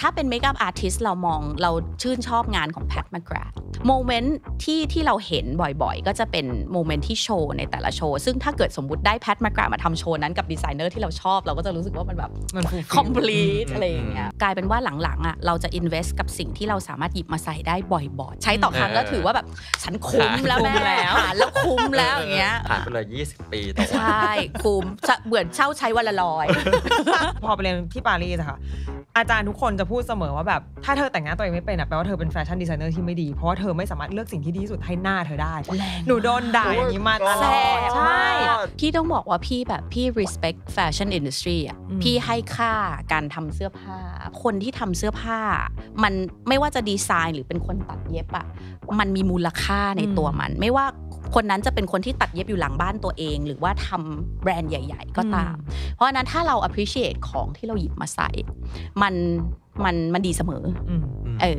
ถ้าเป็นเมคอัพอาร์ติสเรามองเราชื่นชอบงานของแพทมากราโมเมนต์ที่ที่เราเห็นบ่อยๆ ก็จะเป็นโมเมนต์ที่โชว์ในแต่ละโชว์ ซึ่งถ้าเกิดสมมติได้แพทมากรมาทำโชว์นั้นกับดีไซเนอร์ที่เราชอบ เราก็จะรู้สึกว่ามันแบบมันคอมพลีทอะไรอย่างเงี้ยกลายเป็นว่าหลังๆอ่ะเราจะอินเวสกับสิ่งที่เราสามารถหยิบมาใส่ได้บ่อยๆ ใช้ต่อครั้งก็ถือว่าแบบฉันคุ้มแล้วแม่แล้วคุ้มแล้วอย่างเงี้ยผ่านไปเลย20 ปีต่อบปีใช่คุ้มเหมือนเช่าใช้วันละร้อยพอไปเรียนที่ปารีสค่ะ อาจารย์ทุกคนจะพูดเสมอว่าแบบ ถ้าเธอแต่งงานตัวเองไม่เป็นอะแปลว่าเธอเป็นแฟชั่นดีไซเนอร์ที่ไม่ดี เพราะว่าเธอไม่สามารถเลือกสิ่งที่ดีที่สุด ให้หน้าเธอได้หนูโดนด่าอย่างนี้มาตลอดใช่ พี่ต้องบอกว่าพี่แบบ พี่ respect fashion industry อ่ะ พี่ให้ค่าการทำเสื้อผ้า คนที่ทำเสื้อผ้า มันไม่ว่าจะดีไซน์หรือเป็นคนตัดเย็บอ่ะมันมีมูลค่าในตัวมัน ไม่ว่าคนนั้นจะเป็นคนที่ตัดเย็บอยู่หลังบ้านตัวเอง หรือว่าทำแบรนด์ใหญ่ ๆ ก็ตามเพราะฉะนั้นถ้าเรา appreciate ของที่เราหยิบมาใส่มันมันมันดีเสมอ เออ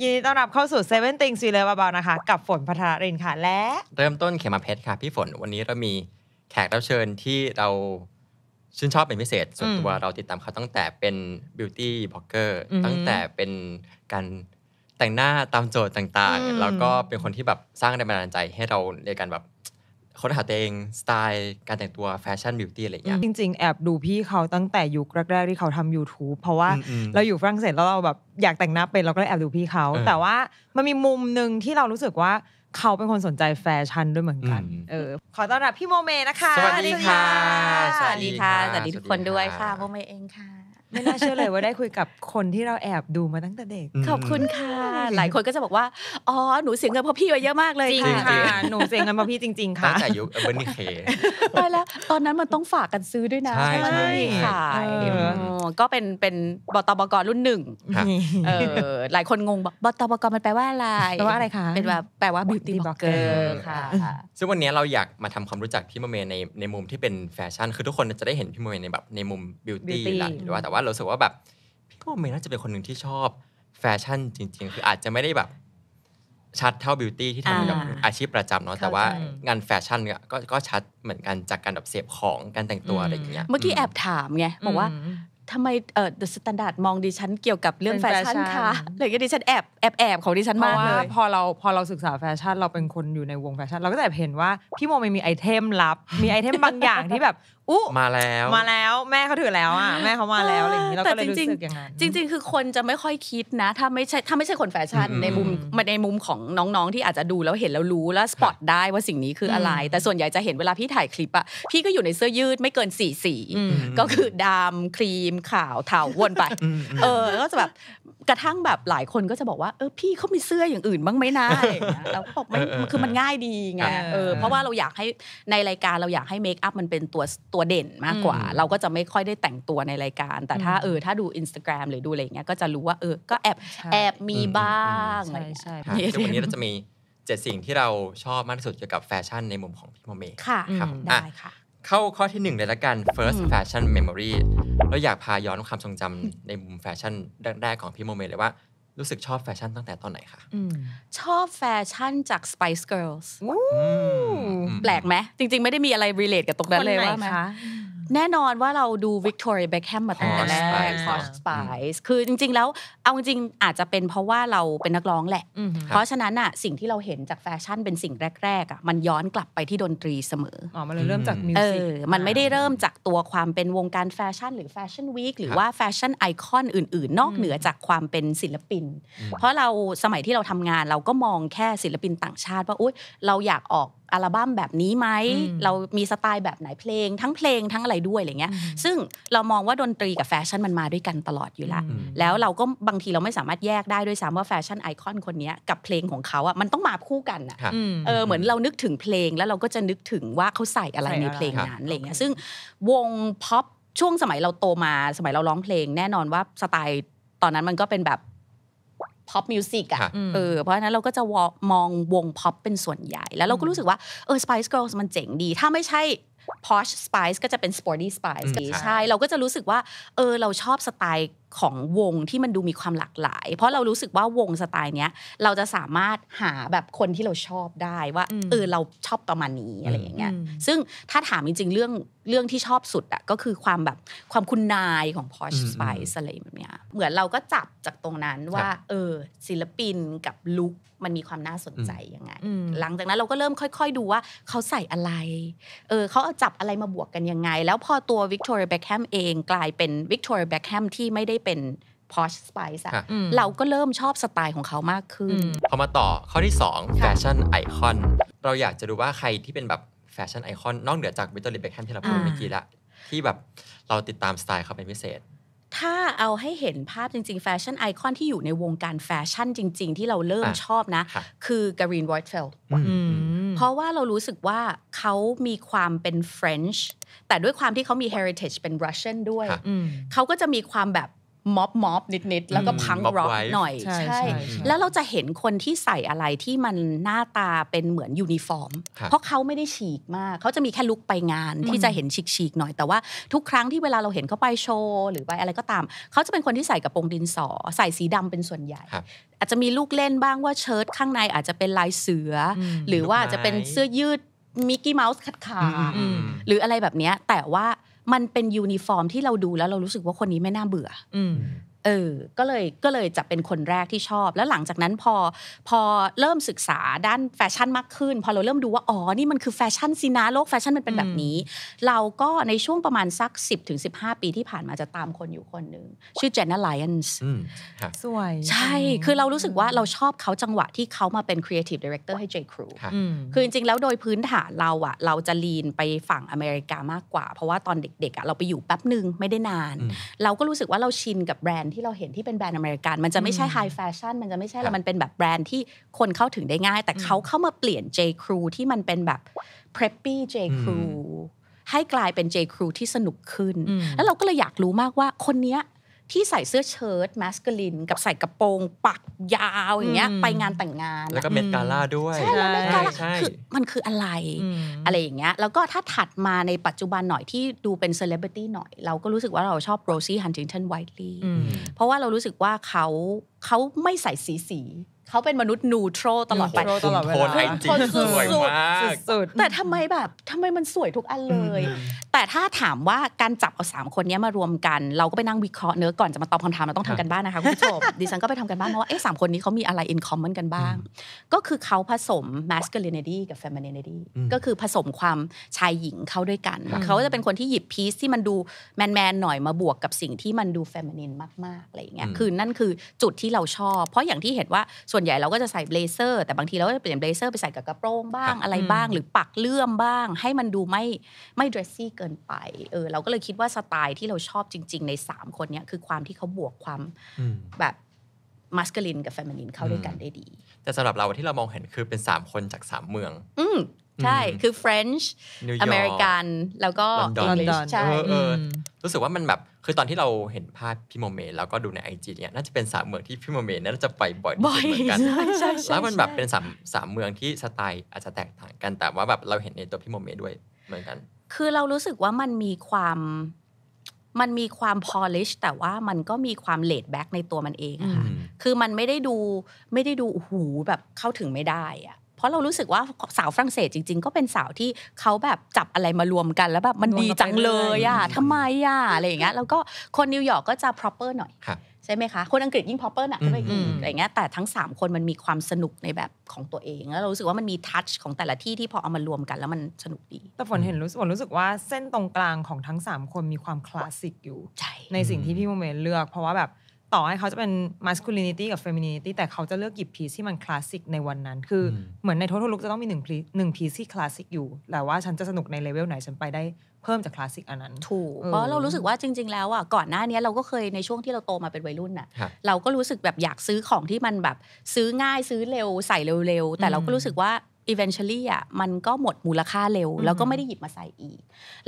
ยินดีต้อนรับเข้าสู่ Seven Things We Love About นะคะ กับฝนพัทรรินค่ะและ เริ่มต้นเขมาเพชรค่ะพี่ฝน วันนี้เรามีแขกรับเชิญที่เรา ชื่นชอบเป็นพิเศษ ส่วนตัวเราติดตามเขาตั้งแต่เป็นบิวตี้บล็อกเกอร์ ตั้งแต่เป็นการแต่งหน้าตามโจทย์ต่าง ๆ แล้วก็เป็นคนที่แบบสร้างแรงบันดาลใจให้เราในการแบบค้นหาตัวเองสไตล์การแต่งตัว แฟชั่นบิวตี้ อะไรอย่างเงี้ยจริงๆแอบดูพี่เขาตั้งแต่ยุคแรก ๆ ที่เขาทำ YouTube เพราะว่าเราอยู่ฝรั่งเศสแล้วเราแบบอยากแต่งหน้าเป็นเราก็เลยแอบดูพี่เขา แต่ว่ามันมีมุมหนึ่งที่เรารู้สึกว่าเขาเป็นคนสนใจแฟชั่นด้วยเหมือนกัน เออขอต้อนรับพี่โมเมนะคะสวัสดีค่ะ สวัสดีค่ะสวัสดีทุกคนด้วยค่ะโมเมเองค่ะไม่น่าเชื่อเลยว่าได้คุยกับคนที่เราแอบดูมาตั้งแต่เด็ก ขอบคุณค่ะ หลายคนก็จะบอกว่าอ๋อหนูเสียเงินเพราะพี่ไ้เยอะมากเลยจริงค่ะหนูเสียเงินพอาพี่จริงๆค่ะตั้งแต่ยุคเบอร์นิเคไปแล้วตอนนั้นมันต้องฝากกันซื้อด้วยนะใช่ใช่ก็เป็นเป็นบตบกรุ่นหนึ่งหลายคนงงบอกบตบกมันแปลว่าอะไรแปลว่าอะไรคะเป็นแบบแปลว่าบิวตี้บล็อกเกอร์ค่ะซึ่งวันนี้เราอยากมาทำความรู้จักพี่มเมย์ในในมุมที่เป็นแฟชั่นคือทุกคนจะได้เห็นพี่มเมย์ในแบบในมุมบิวตี้หรือว่าแต่ว่าเราสึกว่าแบบ พี่โมเมน่าจะเป็นคนหนึ่งที่ชอบแฟชั่นจริงๆ คืออาจจะไม่ได้แบบชัดเท่าบิวตี้ที่ทำกับอาชีพประจำเนาะแต่ว่า งานแฟชั่นเนี่ยก็ก็ชัดเหมือนกันจากการแบบเสียบของการแต่งตัวอะไรอย่างเงี้ยเมื่อกี้แอบถามไง บอกว่าทำไมเอ่อ The Standard มองดิฉันเกี่ยวกับเรื่องแฟชั่นคะเลยก็ดิฉันแอบแอบแอบของดิฉันมากเลยเพราาะว่พอเราพอเราศึกษาแฟชั่นเราเป็นคนอยู่ในวงแฟชั่นเราก็แอบเห็นว่าพี่โมมมีไอเทมลับมีไอเทมบางอย่างที่แบบอู้มาแล้วมาแล้วแม่เขาถือแล้วอ่ะแม่เขามาแล้วอะไรอย่างนี้เราก็เลยรู้สึกอย่างนั้นจริงๆ คือคนจะไม่ค่อยคิดนะ ถ้าไม่ใช่ถ้าไม่ใช่คนแฟชั่นในมุมในมุมของน้องๆ ที่อาจจะดูแล้วเห็นแล้วรู้แล้วสปอตได้ว่าสิ่งนี้คืออะไร แต่ส่วนใหญ่จะเห็นเวลาพี่ถ่ายคลิปอ่ะพี่ก็อยู่ในเสื้อยืดไม่เกินสี่สีก็คือดำครีมขาวเทาวนไปเออก็จะแบบกระทั่งแบบหลายคนก็จะบอกว่าเออพี่เขามีเสื้ออย่างอื่นบ้างไหมนะเรายแล้วบอกมันคือมันง่ายดีไงเออเพราะว่าเราอยากให้ในรายการเราอยากให้เมคอัพมันเป็นตัวตัวเด่นมากกว่า เราก็จะไม่ค่อยได้แต่งตัวในรายการ แต่ถ้าเออถ้าดู Instagram หรือดูอะไรเงี้ยก็จะรู้ว่าเออก็แอบแอบมีบ้างใช่ใช่วันนี้เราจะมีเจ็ดสิ่งที่เราชอบมากที่สุดเกี่ยวกับแฟชั่นในมุมของพี่โมเม ค่ะได้ค่ะเข้าข้อที่หนึ่งเลยละกัน first fashion memory เราอยากพาย้อนความทรงจำในมุมแฟชั่นแรกๆ ของพี่โมเมเลยว่า รู้สึกชอบแฟชั่นตั้งแต่ตอนไหนคะชอบแฟชั่นจาก Spice Girls แปลกไหมจริงๆไม่ได้มีอะไรรีเลทกับตรงนั้นเลยว่าไหมแน่นอนว่าเราดูวิกตอเรียเบคแฮมมาตั้งแต่แรกคอส h s p คือจริงๆ แล้ว เอาจริงอาจจะเป็นเพราะว่าเราเป็นนักร้องแหละ เพราะฉะนั้นอ่ะสิ่งที่เราเห็นจากแฟชั่นเป็นสิ่งแรกๆอ่ะมันย้อนกลับไปที่ดนตรีเสมอ อ๋อ มันเลยเริ่มจากมิวสิกมันไม่ได้เริ่มจากตัวความเป็นวงการแฟชั่น หรือแฟชั่นวีคหรือว่าแฟชั่นไอคอนอื่นๆ นอกเหนือจากความเป็นศิลปิน เพราะเราสมัยที่เราทำงานเราก็มองแค่ศิลปินต่างชาติว่าอุ๊ยเราอยากออกอัลบั้มแบบนี้ไหมเรามีสไตล์แบบไหนเพลงทั้งเพลงทั้งอะไรด้วยอะไรเงี้ยซึ่งเรามองว่าดนตรีกับแฟชั่นมันมาด้วยกันตลอดอยู่ละแล้วเราก็บางทีเราไม่สามารถแยกได้ด้วยซ้ำว่าแฟชั่นไอคอนคนนี้กับเพลงของเขาอ่ะมันต้องมาคู่กันอ่ะเออเหมือนเรานึกถึงเพลงแล้วเราก็จะนึกถึงว่าเขาใส่อะไรในเพลงนั้นอะไรเงี้ยซึ่งวงพ็อปช่วงสมัยเราโตมาสมัยเราร้องเพลงแน่นอนว่าสไตล์ตอนนั้นมันก็เป็นแบบพ็อปมิวสิกอ่ะเออ เพราะฉะนั้นเราก็จะมองวงพ็อปเป็นส่วนใหญ่ แล้วเราก็รู้สึกว่า เออ Spice Girls มันเจ๋งดี ถ้าไม่ใช่ Posh Spice ก็จะเป็น Sporty Spice ใช่ เราก็จะรู้สึกว่า เออ เราชอบสไตล์ของวงที่มันดูมีความหลากหลาย เพราะเรารู้สึกว่าวงสไตล์เนี้ยเราจะสามารถหาแบบคนที่เราชอบได้ว่าเออเราชอบประมาณนี้อะไรอย่างเงี้ยซึ่งถ้าถามจริง ๆ เรื่องเรื่องที่ชอบสุดอะก็คือความแบบความคุณนายของ Posh Spice อะไรแบบเนี้ยเหมือนเราก็จับจากตรงนั้นว่า เออศิลปินกับลุคมันมีความน่าสนใจยังไงหลังจากนั้นเราก็เริ่มค่อย ๆดูว่าเขาใส่อะไรเออเขาเอาจับอะไรมาบวกกันยังไง แล้วพอตัววิกตอเรียแบ็กแฮมเองกลายเป็นวิกตอเรียแบ็กแฮมที่ไม่ได้เป็นพอชสไปซ์อะเราก็เริ่มชอบสไตล์ของเขามากขึ้นพอมาต่อข้อที่ 2 แฟชั่นไอคอน เราอยากจะดูว่าใครที่เป็นแบบแฟชั่นไอคอน นอกเหนือจากวิตเตอร์ลิเบคแฮมที่เราพูดเมื่อกี้ละที่แบบเราติดตามสไตล์เขาเป็นพิเศษ ถ้าเอาให้เห็นภาพจริงๆ แฟชั่นไอคอนที่อยู่ในวงการแฟชั่นจริงๆ ที่เราเริ่มชอบนะ คือการีนวอ์เฟลเพราะว่าเรารู้สึกว่าเขามีความเป็น French แต่ด้วยความที่เขามี heritage เป็น Russian ด้วยเขาก็จะมีความแบบม็อบม็อบนิดๆแล้วก็พังร็อกหน่อยใช่ แล้วเราจะเห็นคนที่ใส่อะไรที่มันหน้าตาเป็นเหมือนยูนิฟอร์ม เพราะเขาไม่ได้ฉีกมาก เขาจะมีแค่ลุกไปงานที่จะเห็นฉีกๆหน่อย แต่ว่า ทุกครั้งที่เวลาเราเห็นเขาไปโชว์ หรือไปอะไรก็ตาม เขาจะเป็นคนที่ใส่กระโปรงดินสอใส่สีดำเป็นส่วนใหญ่ อาจจะมีลูกเล่นบ้างว่าเชิ้ตข้างในอาจจะเป็นลายเสือ หรือว่าจะเป็นเสื้อยืดมิกกี้เมาส์ขาดขาหรืออะไรแบบนี้แต่ว่ามันเป็นยูนิฟอร์มที่เราดูแล้วเรารู้สึกว่าคนนี้ไม่น่าเบื่อเออ ก็เลยก็เลยจะเป็นคนแรกที่ชอบ แล้วหลังจากนั้นพอพอเริ่มศึกษาด้านแฟชั่นมากขึ้นพอเราเริ่มดูว่าอ๋อนี่มันคือแฟชั่นสินะโลกแฟชั่นมันเป็นแบบนี้เราก็ในช่วงประมาณสัก 10-15 ปีที่ผ่านมาจะตามคนอยู่คนหนึ่งชื่อเจนน่าไลออนส์สวยใช่คือเรารู้สึกว่าเราชอบเขาจังหวะที่เขามาเป็นครีเอทีฟดีเรคเตอร์ให้ J. Crew คือจริงๆแล้วโดยพื้นฐานเราอะเราจะลีนไปฝั่งอเมริกามากกว่า เพราะว่าตอนเด็กๆอะเราไปอยู่แป๊บหนึ่งไม่ได้นาน เราก็รู้สึกว่าเราชินกับแบรนด์ที่เราเห็นที่เป็นแบรนด์อเมริกัน มันจะไม่ใช่ไฮแฟชั่นมันจะไม่ใช่แล้วมันเป็นแบบแบรนด์ที่คนเข้าถึงได้ง่าย แต่เขาเข้ามาเปลี่ยน J Crew ที่มันเป็นแบบ preppy J Crew ให้กลายเป็น J Crew ที่สนุกขึ้น แล้วเราก็เลยอยากรู้มากว่าคนเนี้ยที่ใส่เสื้อเชิ้ตแมสกลิน กับใส่กระโปรง ปักยาวอย่างเงี้ยไปงานแต่งงาน แล้วก็เมดกาล่าด้วย ใช่แล้วเมดกาล่าคือมันคืออะไร อะไรอย่างเงี้ยแล้วก็ถ้าถัดมาในปัจจุบันหน่อยที่ดูเป็นเซเลบริตี้หน่อย เราก็รู้สึกว่าเราชอบโรซี่ฮันติงตันไวท์ลีเพราะว่าเรารู้สึกว่าเขาเขาไม่ใส่สีสีเขาเป็นมนุษย์นูโตรตลอดไปตลอดเวลาคนสุดสุดแต่ทำไมแบบทำไมมันสวยทุกอันเลย แต่ถ้าถามว่าการจับเอาสามคนนี้มารวมกัน เราก็ไปนั่งวิเคราะห์เนื้อก่อนจะมาตอบคำถามเราต้องทำกันบ้านนะคะคุณผู้ชมดิฉันก็ไปทำกันบ้านเพราะว่าเอ๊ะสามคนนี้เขามีอะไรอินคอมมอนกันบ้างก็คือเขาผสม m a s c u l i นดี้กับ f e m น n ด n i ี้ก็คือผสมความชายหญิงเข้าด้วยกันเขาจะเป็นคนที่หยิบพีซที่มันดูแมนๆหน่อยมาบวกกับสิ่งที่มันดูแฟมิน i นมากๆอะไรอย่างเงี้ยคือนั่นคือจุดที่เราชอบเพราะอย่างที่เห็นว่าส่วนนใหญ่เราก็จะใส่เบลเซอร์แต่บางทีเราก็จะเปลี่ยนเบลเซอร์ไปใส่กับกระโปรงบ้างอะไรบ้างหรือปักเลื่อมบ้าง ให้มันดูไม่ไม่เดรสซี่เกินไปเออเราก็เลยคิดว่าสไตล์ที่เราชอบจริง ๆ ใน3คนเนี้ยคือความที่เขาบวกความแบบมัสคลินกับแฟมินินเข้าด้วยกันได้ดี แต่สำหรับเราที่เรามองเห็นคือเป็น3คนจาก3เมือง อืมใช่คือ French อเมริกันแล้วก็อังกฤษใช่รู้สึกว่ามันแบบคือตอนที่เราเห็นภาพพี่โมเมแล้วก็ดูในไอจีเนี่ย น่าจะเป็นสามเมืองที่พี่โมเมน่าจะไปบ่อยที่สุดเหมือนกันแล้วมันแบบเป็นสามสามเมืองที่สไตล์อาจจะแตกต่างกันแต่ว่าแบบเราเห็นในตัวพี่โมเมด้วยเหมือนกัน คือเรารู้สึกว่ามันมีความมันมีความพอลิชแต่ว่ามันก็มีความเลดแบ็กในตัวมันเองค่ะคือมันไม่ได้ดูไม่ได้ดูหูแบบเข้าถึงไม่ได้อะราะเรารู้สึกว่าสาวฝรั่งเศสจริง ๆ ก็เป็นสาวที่เขาแบบจับอะไรมารวมกัน แล้วแบบมันดีจังเลยอ่ะทำไมอ่ะอะไรอย่างเงี้ยแล้วก็คนนิวยอร์กก็จะ proper หน่อยใช่ไหมคะคนอังกฤษยิ่งพอเปอร์หนักไปอีกอะไรเงี้ยแต่ทั้ง3 คนมันมีความสนุกในแบบของตัวเองแล้วเรารู้สึกว่ามันมีทัชของแต่ละที่ที่พอเอามารวมกันแล้วมันสนุกดีแต่ฝนเห็นรู้สึกฝนรู้สึกว่าเส้นตรงกลางของทั้ง 3 คนมีความคลาสสิกอยู่ ในสิ่งที่พี่โมเมนเลือกเพราะว่าแบบต่อให้เขาจะเป็น masculinity กับ femininity แต่เขาจะเลือกหยิบพีซที่มันคลาสสิกในวันนั้น คือ เหมือนในท o วทุกลุกจะต้องมีหนึ่งพีซหนึ่งพีซที่คลาสสิกอยู่แต่ว่าฉันจะสนุกในเลเวลไหนฉันไปได้เพิ่มจากคลาสสิกอันนั้น ถูกเพราะเรารู้สึกว่าจริงๆแล้วอ่ะ ก่อนหน้านี้เราก็เคยในช่วงที่เราโตมาเป็นวัยรุ่นน่ะเราก็รู้สึกแบบอยากซื้อของที่มันแบบซื้อง่ายซื้อเร็วใส่เร็วๆแต่เราก็รู้สึกว่า eventually อ่ะมันก็หมดมูลค่าเร็ว แล้วก็ไม่ได้หยิบมาใส่อีก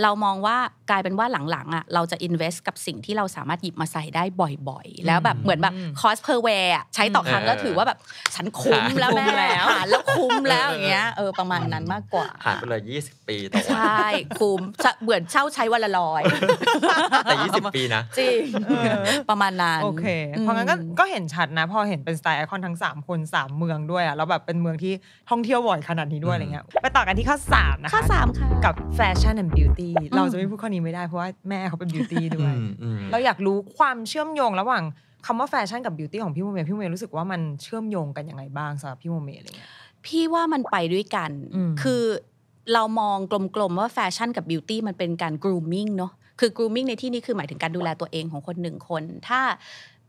เรามองว่ากลายเป็นว่าหลังๆอ่ะเราจะ invest กับสิ่งที่เราสามารถหยิบมาใส่ได้บ่อยๆ แล้วแบบเหมือนแบบ cost per wear ใช้ต่อครั้งก็ถือว่าแบบฉันคุ้มแล้วแม่แล้วคุ้มแล้วอย่างเงี้ยเออประมาณนั้นมากกว่าผ่านไปเลยยี่สิบปีต่อใช่ คุ้ม เหมือนเช่าใช้วันละร้อย แต่ยี่สิบปีนะจริงประมาณนั้นโอเคเพราะงั้นก็เห็นชัดนะพอเห็นเป็นสไตล์ไอคอนทั้ง3 คน 3 เมืองด้วยอ่ะแล้วแบบเป็นเมืองที่ท่องเที่ยวบ่อยขนาดนี้ด้วยอะไรเงี้ยไปต่อกันที่ข้อ3นะคะข้อ3ค่ะ กับแฟชั่นแอนด์บิวตี้เราจะไม่พูดข้อนี้ไม่ได้ เพราะว่าแม่เขาเป็นบิวตี้ด้วย เราอยากรู้ความเชื่อมโยงระหว่างคำว่าแฟชั่นกับบิวตี้ของพี่โมเม พี่โมเมรู้สึกว่ามันเชื่อมโยงกันยังไงบ้างสำหรับพี่โมเมอะไรเงี้ยพี่ว่ามันไปด้วยกันคือ เรามองกลมๆว่าแฟชั่นกับบิวตี้มันเป็นการ grooming เนาะคือ grooming ในที่นี้คือหมายถึงการดูแลตัวเองของคนหนึ่งคน ถ้า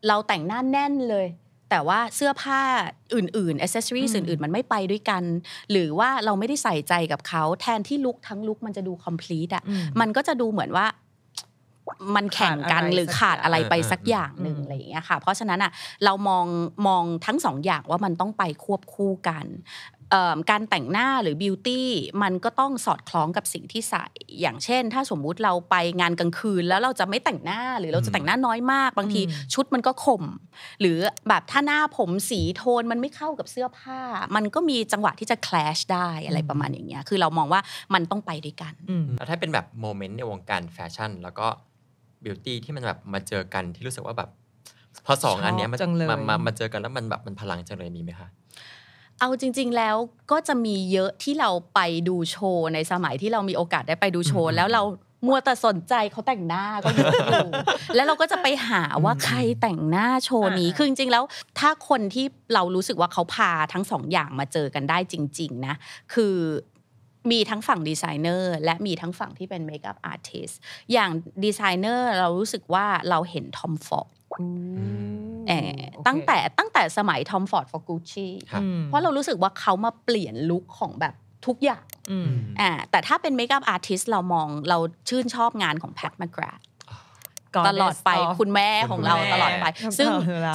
เราแต่งหน้าแน่นเลยแต่ว่าเสื้อผ้าอื่นๆอ c c e s s o r i e s อื่นๆ มันไม่ไปด้วยกันหรือว่าเราไม่ได้ใส่ใจกับเขาแทนที่ลุกทั้งลุกมันจะดู complete อ่ะมันก็จะดูเหมือนว่ามันแข่งกันหรือขาดอะไรไปสักอย่างหนึ่งอะไรอย่างเงี้ยค่ะเพราะฉะนั้นอ่ะเรามองมองทั้งสองอย่างว่ามันต้องไปควบคู่กันการแต่งหน้าหรือบิวตี้มันก็ต้องสอดคล้องกับสิ่งที่ใส่อย่างเช่น ถ้าสมมุติเราไปงานกลางคืน แล้วเราจะไม่แต่งหน้าหรือเราจะแต่งหน้าน้อยมากบางทีชุดมันก็ขมหรือแบบถ้าหน้าผมสีโทนมันไม่เข้ากับเสื้อผ้ามันก็มีจังหวะที่จะแคลชได้อะไรประมาณอย่างเงี้ยคือเรามองว่ามันต้องไปด้วยกันแล้วถ้าเป็นแบบโมเมนต์ในวงการแฟชั่น แล้วก็บิวตี้ที่มันแบบมาเจอกันที่รู้สึกว่าแบบ พอสองอันเนี้ยมันมามาเจอกันแล้วมันแบบมันพลังจังเลยมีไหมคะเอาจริง ๆ แล้วก็จะมีเยอะที่เราไปดูโชว์ในสมัยที่เรามีโอกาสได้ไปดูโชว์แล้วเรามัวแต่สนใจเขาแต่งหน้าก็อยู่แล้วเราก็จะไปหาว่าใครแต่งหน้าโชว์นี้ คือจริงๆ แล้วถ้าคนที่เรารู้สึกว่าเขาพาทั้งสองอย่างมาเจอกันได้จริง ๆ นะ คือมีทั้งฝั่งดีไซเนอร์และมีทั้งฝั่งที่เป็นเมคอัพอาร์ติสอย่างดีไซเนอร์เรารู้สึกว่าเราเห็นทอมฟอร์ดตั้งแต่ตั้งแต่สมัยทอมฟอร์ดฟอร์กูชีเพราะเรารู้สึกว่าเขามาเปลี่ยนลุคของแบบทุกอย่างอ่าแต่ถ้าเป็นเมคอัพอาร์ติสเรามองเราชื่นชอบงานของแพทแมกราตลอดไปคุณแม่ของเราตลอดไปซึ่ง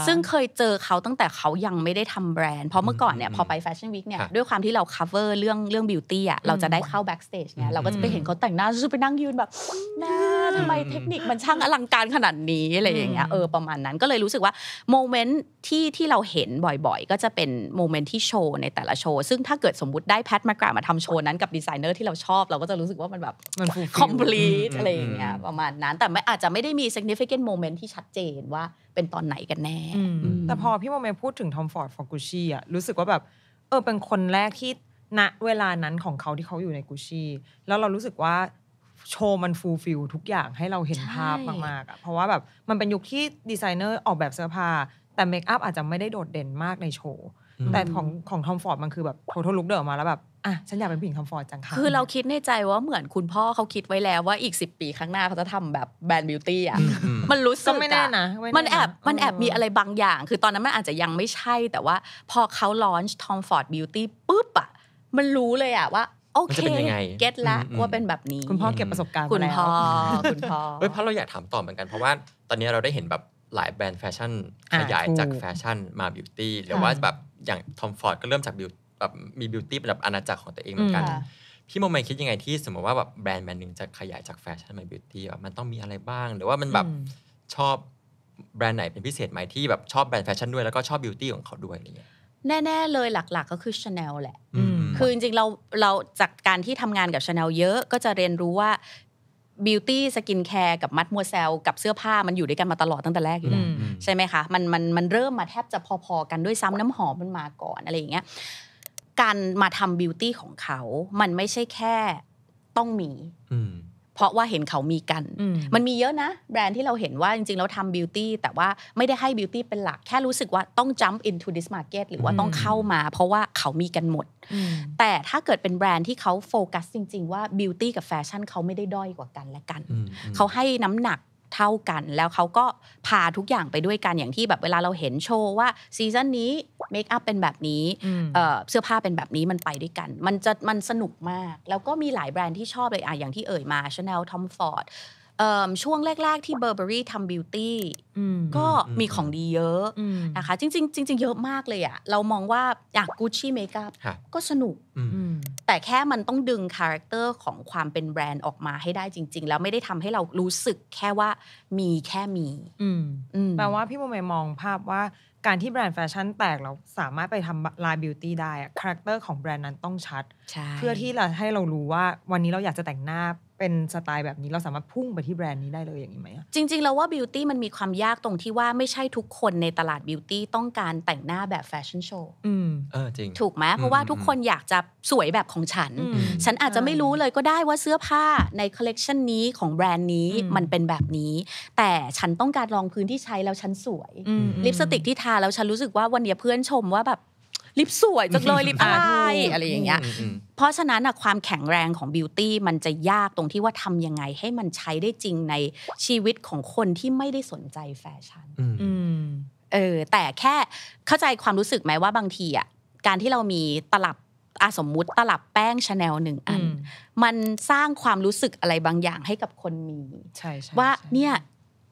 ซึ่งเคยเจอเขาตั้งแต่เขายังไม่ได้ทำแบรนด์เพราะเมื่อก่อนเนี่ย พอไปแฟชั่นวีคเนี่ยด้วยความที่เรา cover เรื่องเรื่องบิวตี้อ่ะเราจะได้เข้า backstage เนี่ยเราก็จะไปเห็นเขาแต่งหน้าจะไปนั่งยืนแบบหน้าทำไมเทคนิคมันช่างอลังการขนาดนี้อะไรอย่างเงี้ยเออประมาณนั้นก็เลยรู้สึกว่าโมเมนต์ที่ที่เราเห็นบ่อยๆ ก็จะเป็นโมเมนต์ที่โชว์ในแต่ละโชว์ซึ่งถ้าเกิดสมมติได้แพทมากรามาทำโชว์นั้นกับดีไซเนอร์ที่เราชอบเราก็จะรู้สึกว่ามันแบบ complete อะไรอย่างเงี้ยประมาณนั้นแต่ไม่อาจจะไม่ได้มี significant moment ที่ชัดเจนว่าเป็นตอนไหนกันแน่แต่พอพี่โมเมพูดถึงทอมฟอร์ดฟอร์กูชี่อะรู้สึกว่าแบบเออเป็นคนแรกที่ณเวลานั้นของเขาที่เขาอยู่ในกูชี่แล้วเรารู้สึกว่าโชว์มันฟูลฟิลทุกอย่างให้เราเห็นภาพมากๆอะเพราะว่าแบบ มันเป็นยุคที่ดีไซเนอร์ออกแบบเสื้อผ้าแต่เมคอัพอาจจะไม่ได้โดดเด่นมากในโชว์แต่ของของทอมฟอร์ดมันคือแบบโททลุกเดินออกมาแล้วแบบอ่ะ ฉันอยากเป็นผู้หญิงคมฟอร์ดจังค่ะ คือเราคิดในใจว่าเหมือนคุณพ่อเขาคิดไว้แล้วว่าอีกสิปีข้างหน้าเขาจะทำแบบแบรนด์บิวตี้อ่ะ มันรู้สึกไม่แน่นะมันแอบมันแอบมีอะไรบางอย่าง คือตอนนั้นมันอาจจะยังไม่ใช่แต่ว่าพอเขาลอนช์ทอมฟอร์ดบิวตี้ปุ๊บอ่ะ มันรู้เลยอ่ะว่า โอเค เก็ตละว่าเป็นแบบนี้คุณพ่อเก็บประสบการณ์คุณพ่อคุณพ่อเฮ้ยเพราะเราอยากถามต่อเหมือนกันเพราะว่า ตอนนี้เราได้เห็นแบบหลายแบรนด์แฟชั่น ขยายจากแฟชั่นมาบิวตี้หรือว่าแบบอย่างทอมฟอร์ดก็เริ่มจากบิวแบบมีบิวตี้เป็นแบบอาณาจักรของตัวเองเหมือนกัน พี่โมเมนคิดยังไงที่สมมติว่าแบบแบรนด์แบรนด์หนึ่งจะขยายจากแฟชั่นมาบิวตี้มันต้องมีอะไรบ้างหรือว่ามันแบบชอบแบรนด์ไหนเป็นพิเศษไหมที่แบบชอบแบรนด์แฟชั่นด้วยแล้วก็ชอบบิวตี้ของเขาด้วยอะไรเงี้ยแน่ ๆ เลยหลักๆก็คือชาแนลแหละคือจริงๆเราเราจากการที่ทำงานกับชาแนลเยอะก็จะเรียนรู้ว่าบิวตี้สกินแคร์กับมัดมัวเซลกับเสื้อผ้ามันอยู่ด้วยกันมาตลอดตั้งแต่แรกอยู่แล้วใช่ไหมคะมันมันมันเริ่มมาแทบจะพอๆกันด้วยซ้ำน้ำหอมมันมาก่อนอะไรอย่างเงี้ยการมาทำบิวตี้ของเขา มันไม่ใช่แค่ต้องมีเพราะว่าเห็นเขามีกัน มันมีเยอะนะ แบรนด์ที่เราเห็นว่าจริงๆเราทำบิวตี้แต่ว่าไม่ได้ให้บิวตี้เป็นหลัก แค่รู้สึกว่าต้อง jump into this market หรือว่าต้องเข้ามา เพราะว่าเขามีกันหมด แต่ถ้าเกิดเป็นแบรนด์ที่เขาโฟกัสจริงๆ ว่าบิวตี้กับแฟชั่นเขาไม่ได้ด้อยกว่ากันและกันเขาให้น้ำหนักเท่ากันแล้วเขาก็ พาทุกอย่างไปด้วยกัน อย่างที่แบบเวลาเราเห็นโชว์ว่าซีซั่นนี้เมคอัพเป็นแบบนี้เสื้อผ้าเป็นแบบนี้มันไปด้วยกัน มันจะมันสนุกมาก แล้วก็มีหลายแบรนด์ที่ชอบเลยอ่ะอย่างที่เอ่ยมาชาแนลทอมฟอร์ดช่วงแรก ๆที่เบอร์เบอรี่ทำบิวตี้ก็มีของดีเยอะนะคะจริงๆจริงๆเยอะมากเลยอะเรามองว่าอยากกูชี่เมคอัพก็สนุกแต่แค่มันต้องดึงคาแรคเตอร์ของความเป็นแบรนด์ออกมาให้ได้จริง ๆ แล้วไม่ได้ทำให้เรารู้สึกแค่ว่ามีแค่มีแปลว่าพี่โมเมมองภาพว่าการที่แบรนด์แฟชั่น แตกเราสามารถไปทำลายบิวตี้ได้คาแรคเตอร์ของแบรนด์นั้นต้องชัด เพื่อที่เราให้เรารู้ว่าวันนี้เราอยากจะแต่งหน้าเป็นสไตล์แบบนี้เราสามารถพุ่งไปที่แบรนด์นี้ได้เลยอย่างนี้ไหมจริงๆแล้วว่าบิวตี้มันมีความยากตรงที่ว่าไม่ใช่ทุกคนในตลาดบิวตี้ต้องการแต่งหน้าแบบแฟชั่นโชว์เออจริง ถูกไหมเพราะว่าทุกคนอยากจะสวยแบบของฉัน ฉันอาจจะไม่รู้เลยก็ได้ว่าเสื้อผ้าในคอลเลกชันนี้ของแบรนด์นี้มันเป็นแบบนี้ แต่ฉันต้องการลองพื้นที่ใช้แล้วฉันสวย ลิปสติกที่ทาแล้วฉันรู้สึกว่าวันนี้เพื่อนชมว่าแบบลิปสวยจังเลยลิปอะไรอะไรอย่างเงี้ยเพราะฉะนั้นความแข็งแรงของบิวตี้ มันจะยากตรงที่ว่าทำยังไง ให้มันใช้ได้จริงในชีวิตของคนที่ไม่ได้สนใจแฟชั่นเออแต่แค่เข้าใจความรู้สึกไหมว่าบางทีอ่ะการที่เรามีตลับอาสมมุติตลับแป้งชาแนลหนึ่งอัน มันสร้างความรู้สึกอะไรบางอย่างให้กับคนมี ใช่ว่า เนี่ย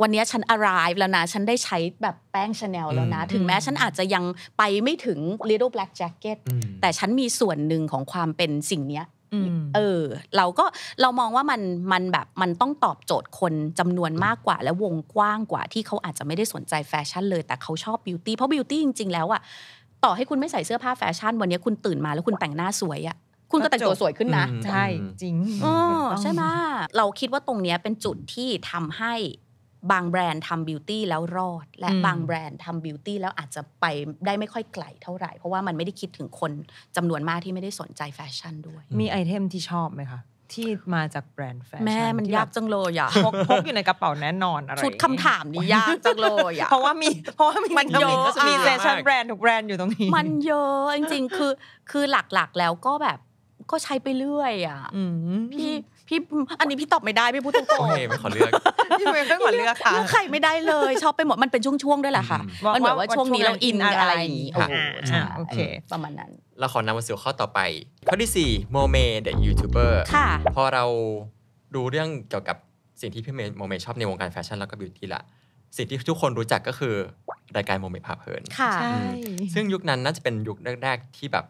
วันนี้ฉัน arrive แล้วนะ ฉันได้ใช้แบบแป้งชาแนลแล้วนะ ถึงแม้ฉันอาจจะยังไปไม่ถึง little black jacket แต่ฉันมีส่วนหนึ่งของความเป็นสิ่งเนี้ยเออ เราก็เรามองว่ามันมันแบบมันต้องตอบโจทย์คนจำนวนมากกว่า และวงกว้างกว่าที่เขาอาจจะไม่ได้สนใจแฟชั่นเลย แต่เขาชอบบิวตี้ เพราะบิวตี้จริง ๆ แล้วอะต่อให้คุณไม่ใส่เสื้อผ้าแฟชั่น วันนี้คุณตื่นมาแล้วคุณแต่งหน้าสวยอะคุณก็แต่งตัวสวยขึ้นนะ ใช่จริงออ๋ใช่ไหมเราคิดว่าตรงเนี้ยเป็นจุดที่ทำให้บางแบรนด์ทำบิวตี้แล้วรอดและบางแบรนด์ทำบิวตี้แล้วอาจจะไปได้ไม่ค่อยไกลเท่าไหร่เพราะว่ามันไม่ได้คิดถึงคนจำนวนมากที่ไม่ได้สนใจแฟชั่นด้วย มีไอเทมที่ชอบไหมคะ ที่มาจากแบรนด์แฟชั่นแม่มันยากจังเลยอ่ะพกพกอยู่ในกระเป๋าแน่นอน อะไรชุดคำถามนี่ยากจังเลยอ่ะเพราะว่ามีเพราะว่ามีมันเยอะมีแฟชั่นแบรนด์ทุกแบรนด์อยู่ตรงนี้มันเยอะจริงๆคือคือหลักๆแล้วก็แบบก็ใช้ไปเรื่อยอ่ะพี่พี่อันนี้พี่ตอบไม่ได้พี่พูดตรงๆโอเค ไม่ขอเลือก พี่ไม่ขอเลือกค่ะเลือกใครไม่ได้เลยชอบไปหมด มันเป็นช่วงๆด้วยแหละค่ะ มันเหมือนว่าช่วงนี้เราอินอะไรอย่างนี้โอเคประมาณนั้นเราขอนำมาสู่ข้อต่อไปข้อที่4โมเมเดยูทูบเบอร์ค่ะพอเราดูเรื่องเกี่ยวกับสิ่งที่พี่โมเมชอบ ในวงการแฟชั่นแล้วก็บิวตี้ละสิ่งที่ทุกคนรู้จักก็คือรายการโมเมพาเพลินค่ะซึ่งยุคนั้นน่าจะเป็นยุคแรกๆที่แบบ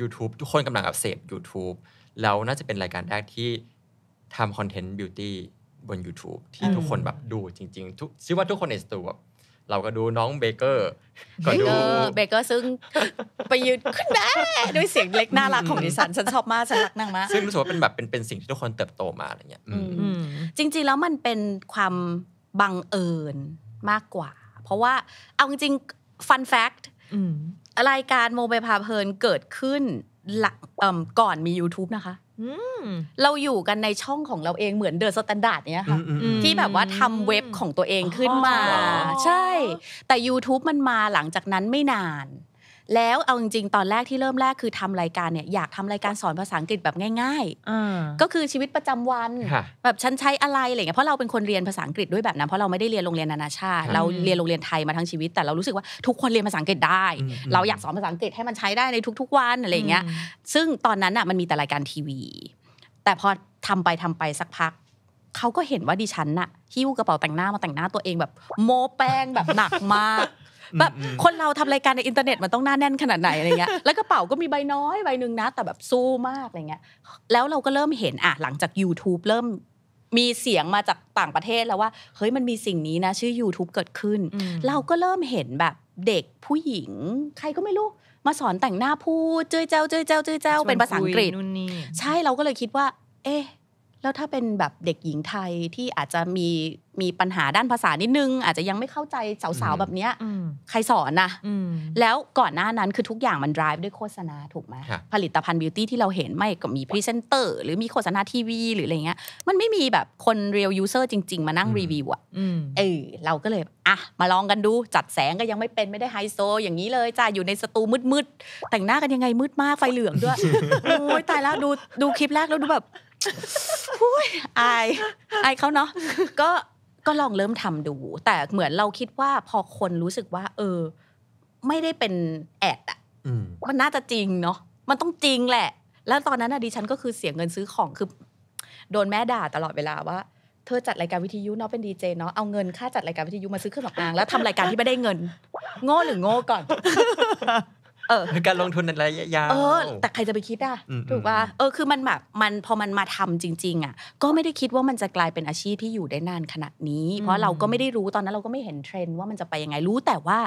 YouTube ทุกคนกำลังอับเสบ YouTube แล้วน่าจะเป็นรายการแรกที่ ทำคอนเทนต์บิวตี้บน YouTube ที่ทุกคนแบบดูจริงๆทุกชื่อว่าทุกคนในสตูแบบเราก็ดูน้องเบเกอร์ก็ดูเบเกอร์ ซึ่งไปยืนขึ้นแม่ด้วยเสียงเล็กน่ารักของดิฉันฉันชอบมากฉันรักนางมากซึ่งรู้สึกว่าเป็นแบบเป็นเป็นสิ่งที่ทุกคนเติบโตมาอะไรเงี้ยจริงๆ แล้วมันเป็นความบังเอิญมากกว่า เพราะว่าเอาจริงๆันแฟกต์รายการโมบปพาเพลินเกิดขึ้นหลังก่อนมี YouTube นะคะเราอยู่กันในช่องของเราเองเหมือนเดอะสแตนดาร์ดเนี้ยค่ะ ที่แบบว่าทำเว็บของตัวเองขึ้นมา ใช่ แต่ YouTube มันมาหลังจากนั้นไม่นานแล้วเอาจริงๆ ตอนแรกที่เริ่มแรกคือทำรายการเนี่ยอยากทำรายการสอนภาษาอังกฤษแบบง่ายๆก็คือชีวิตประจำวัน แบบฉันใช้อะไรอะไรเงี้ยเพราะเราเป็นคนเรียนภาษาอังกฤษด้วยแบบนั้นเพราะเราไม่ได้เรียนโรงเรียนนานาชาติ เราเรียนโรงเรียนไทยมาทั้งชีวิต แต่เรารู้สึกว่าทุกคนเรียนภาษาอังกฤษได้ เราอยากสอนภาษาอังกฤษให้มันใช้ได้ในทุกๆวันอะไรเงี้ยซึ่งตอนนั้นอ่ะมันมีแต่รายการทีวี แต่พอทำไปทำไปสักพักเขาก็เห็นว่าดิฉันน่ะหิ้วกระเป๋าแต่งหน้ามาแต่งหน้าตัวเองแบบโมแป้งแบบหนักมากแบบคนเราทำรายการในอินเทอร์เน็ตมันต้องหน้าแน่นขนาดไหนอะไรเงี้ย แล้วกระเป๋าก็มีใบน้อยใบหนึ่งนะ แต่แบบสู้มากอะไรเงี้ย แล้วเราก็เริ่มเห็นอ่ะหลังจาก YouTube เริ่มมีเสียงมาจากต่างประเทศแล้วว่าเฮ้ยมันมีสิ่งนี้นะชื่อ YouTube เกิดขึ้น เราก็เริ่มเห็นแบบเด็กผู้หญิง ใครก็ไม่รู้มาสอนแต่งหน้าพูดเจ้ยเจ้าเจ้ยเจ้าเจ้ยเจ้าเป็นภาษาอังกฤษใช่เราก็เลยคิดว่า เอ๊ะแล้วถ้าเป็นแบบเด็กหญิงไทยที่อาจจะมีมีปัญหาด้านภาษานิดนึง อาจจะยังไม่เข้าใจสาวๆ แบบเนี้ยใครสอนนะแล้วก่อนหน้านั้นคือทุกอย่างมัน drive ด้วยโฆษณาถูกไหมผลิตภัณฑ์บิวตี้ที่เราเห็นไม่ก็มีพรีเซนเตอร์หรือมีโฆษณาทีวี หรืออะไรเงี้ยมันไม่มีแบบคน real user จริงๆมานั่งรีวิวอะเออเราก็เลย อ่ะ มาลองกันดูจัดแสงก็ยังไม่เป็นไม่ได้ไฮโซอย่างนี้เลยจ้าอยู่ในสตูมืดๆแต่งหน้ากันยังไงมืดมากไฟเหลืองด้วยโอ้ยตายแล้วดูดูคลิปแรกแล้วดูแบบอุ้ยอายอายเขาเนาะก็ก็ลองเริ่มทำดู แต่เหมือนเราคิดว่าพอคนรู้สึกว่า เออ ไม่ได้เป็นแอดอะมันน่าจะจริงเนาะมันต้องจริงแหละ แล้วตอนนั้นอะดิฉันก็คือเสียเงินซื้อของคือโดนแม่ด่าตลอดเวลาว่า เธอจัดรายการวิทยุเนาะเป็นดีเจเนาะเอาเงินค่าจัดรายการวิทยุมาซื้อเครื่องสำอางแล้วทำรายการที่ไม่ได้เงิน โง่หรือโง่ก่อนเออการลงทุนในระยะยาวเออ แต่ใครจะไปคิดอ่ะ ถูกป่ะ เออ คือมันแบบมันพอมันมาทำจริง ๆอ่ะ ก็ไม่ได้คิดว่ามันจะกลายเป็นอาชีพที่อยู่ได้นานขนาดนี้ เพราะเราก็ไม่ได้รู้ตอนนั้นเราก็ไม่เห็นเทรนด์ว่ามันจะไปยังไง รู้แต่ว่า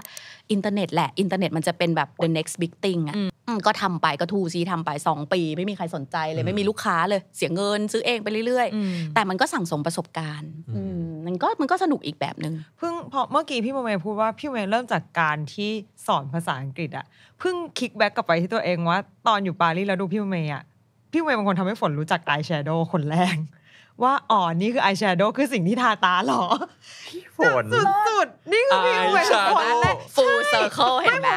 อินเทอร์เน็ตแหละ อินเทอร์เน็ตมันจะเป็นแบบ the next big thing อ่ะก็ทำไปก็ทูซีทำไป2ปี ไม่มีใครสนใจเลยไม่มีลูกค้าเลยเสียเงิน ซื้อเองไปเรื่อยๆ แต่มันก็สั่งสมประสบการณ์อืมันก็มันก็สนุกอีกแบบหนึง่งเพิ่งพอเมื่อกี้พี่โมเมพูดว่าพี่โมเมเริ่มจากการที่สอนภาษาอังกฤษอะเพิ่งคิกแบ็กกลับไปที่ตัวเองว่าตอนอยู่ปารีสแล้วดูพี่โมเมอะพี่โมเมเป็นคนทำให้ฝนรู้จักอายแชโดว์คนแรกว่าอ๋อนี่คืออายแชโดว์คือสิ่งที่ทาตาหรอฝนสุด ๆนี่คือพี่เวทผนแลยฟูเซอร์เคิลเห็นไหม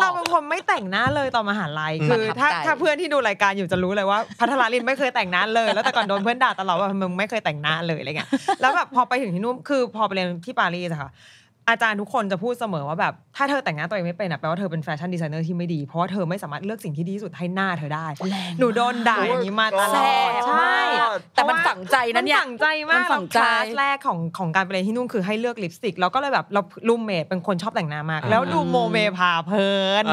เราเป็นคนไม่แต่งหน้าเลยตอนมหาลัยคือถ้าถ้าเพื่อนที่ดูรายการอยู่จะรู้เลยว่าพัทรลินไม่เคยแต่งหน้าเลยแล้วแต่ก่อนโดนเพื่อนด่าตลอดว่ามึงไม่เคยแต่งหน้าเลยอะไรเงี้ยแล้วแบบพอไปถึงที่นู่นคือพอไปเรียนที่ปารีสค่ะอาจารย์ทุกคนจะพูดเสมอว่าแบบ ถ้าเธอแต่งหน้าตัวเองไม่เป็นน่ะแปลว่าเธอเป็นแฟชั่นดีไซเนอร์ที่ไม่ดี เพราะว่าเธอไม่สามารถเลือกสิ่งที่ดีที่สุดให้หน้าเธอได้หนูโดนด่าอย่างนี้มาตลอดใช่แต่มันฝังใจนะเนี่ยมันฝังใจมากฝังใจแรกของของการไปเรียนที่นู่นคือให้เลือกลิปสติกแล้วก็เลยแบบเราลูมเมทเป็นคนชอบแต่งหน้ามากแล้วดูโมเมพาเพลิน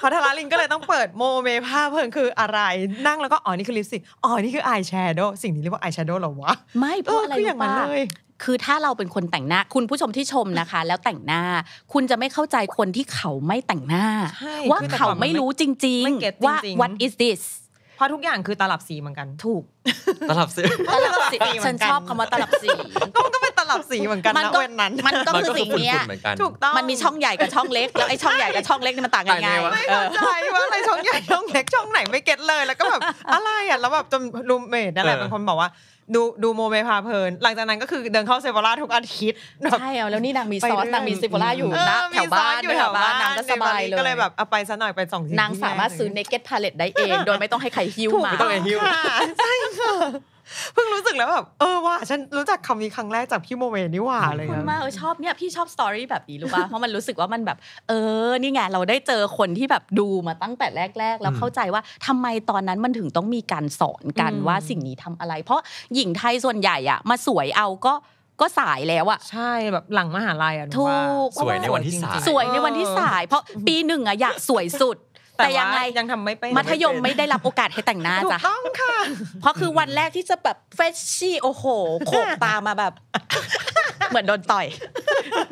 พัทรลินก็เลยต้องเปิดโมเมพาเพลินคืออะไรนั่งแล้วก็อ๋อนี่คือลิปสติกอ๋อนี่คืออายแชโดว์สิ่งนี้เรียกว่าอายแชโดว์หรอวะไม่เพราะอะไรอย่างนั้นเลยคือถ้าเราเป็นคนแต่งหน้า คุณผู้ชมที่ชมนะคะ แล้วแต่งหน้าคุณจะไม่เข้าใจคนที่เขาไม่แต่งหน้า ว่าเขาไม่รู้จริงจริงว่า what is this เพราะทุกอย่างคือตลับสีเหมือนกันถูกตลับสีตลับสีฉันชอบคำว่าตลับสีก็มันก็เป็นตลับสีเหมือนกันมันก็เป็นนั้น มันก็คือสิ่งนี้ถูกต้องมันมีช่องใหญ่กับช่องเล็กแล้วไอ้ช่องใหญ่กับช่องเล็กนี่มันต่างกันไงไม่เข้าใจว่าอะไรช่องใหญ่ช่องเล็กช่องไหนไม่เก็ตเลยแล้วก็แบบอะไรอ่ะแล้วแบบจนรูมเมทอะไรบางเป็นคนบอกว่าดูดูโมเมพาเพลิน หลังจากนั้นก็คือเดินเข้าเซฟอร่าทุกอาทิตย์ใช่แล้วนี่นางมีซอส นางมีเซฟอร่าอยู่นะแถวบ้านอยู่แถวบ้านนางก็สบายเลย ก็เลยแบบ เอาไปซะหน่อยไปสองทีนางสามารถซื้อเนกเก็ตพาเลตได้เอง โดยไม่ต้องให้ใครหิ้วมาไม่ต้องให้หิ้วใช่ค่ะเพิ่งรู้สึกแล้วแบบเออว่าฉันรู้จักคำนี้ครั้งแรกจากพี่โมเมนี่ว่าอะไรเงี้ยคุณมากเออชอบเนี่ยพี่ชอบสตอรี่แบบนี้รู้ป่ะเพราะมันรู้สึกว่ามันแบบ เออนี่ไงเราได้เจอคนที่แบบดูมาตั้งแต่แรกๆแล้วเข้าใจว่าทำไมตอนนั้นมันถึงต้องมีการสอนกันว่าสิ่งนี้ทำอะไร เพราะหญิงไทยส่วนใหญ่อะมาสวยเอาก็ก็สายแล้วอะใช่แบบหลังมหาลัยอะถูกสวยในวันที่สายสวยในวันที่สาย เพราะปีหนึ่งอะอยากสวยสุดแต่ยังไงยังทำไม่ไปมัธยมไม่ได้รับโอกาสให้แต่งหน้าจ้ะต้องค่ะ เพราะคือวันแรกที่จะแบบเฟชชี่โอ้โหโขกตามาแบบ เหมือนโดนต่อย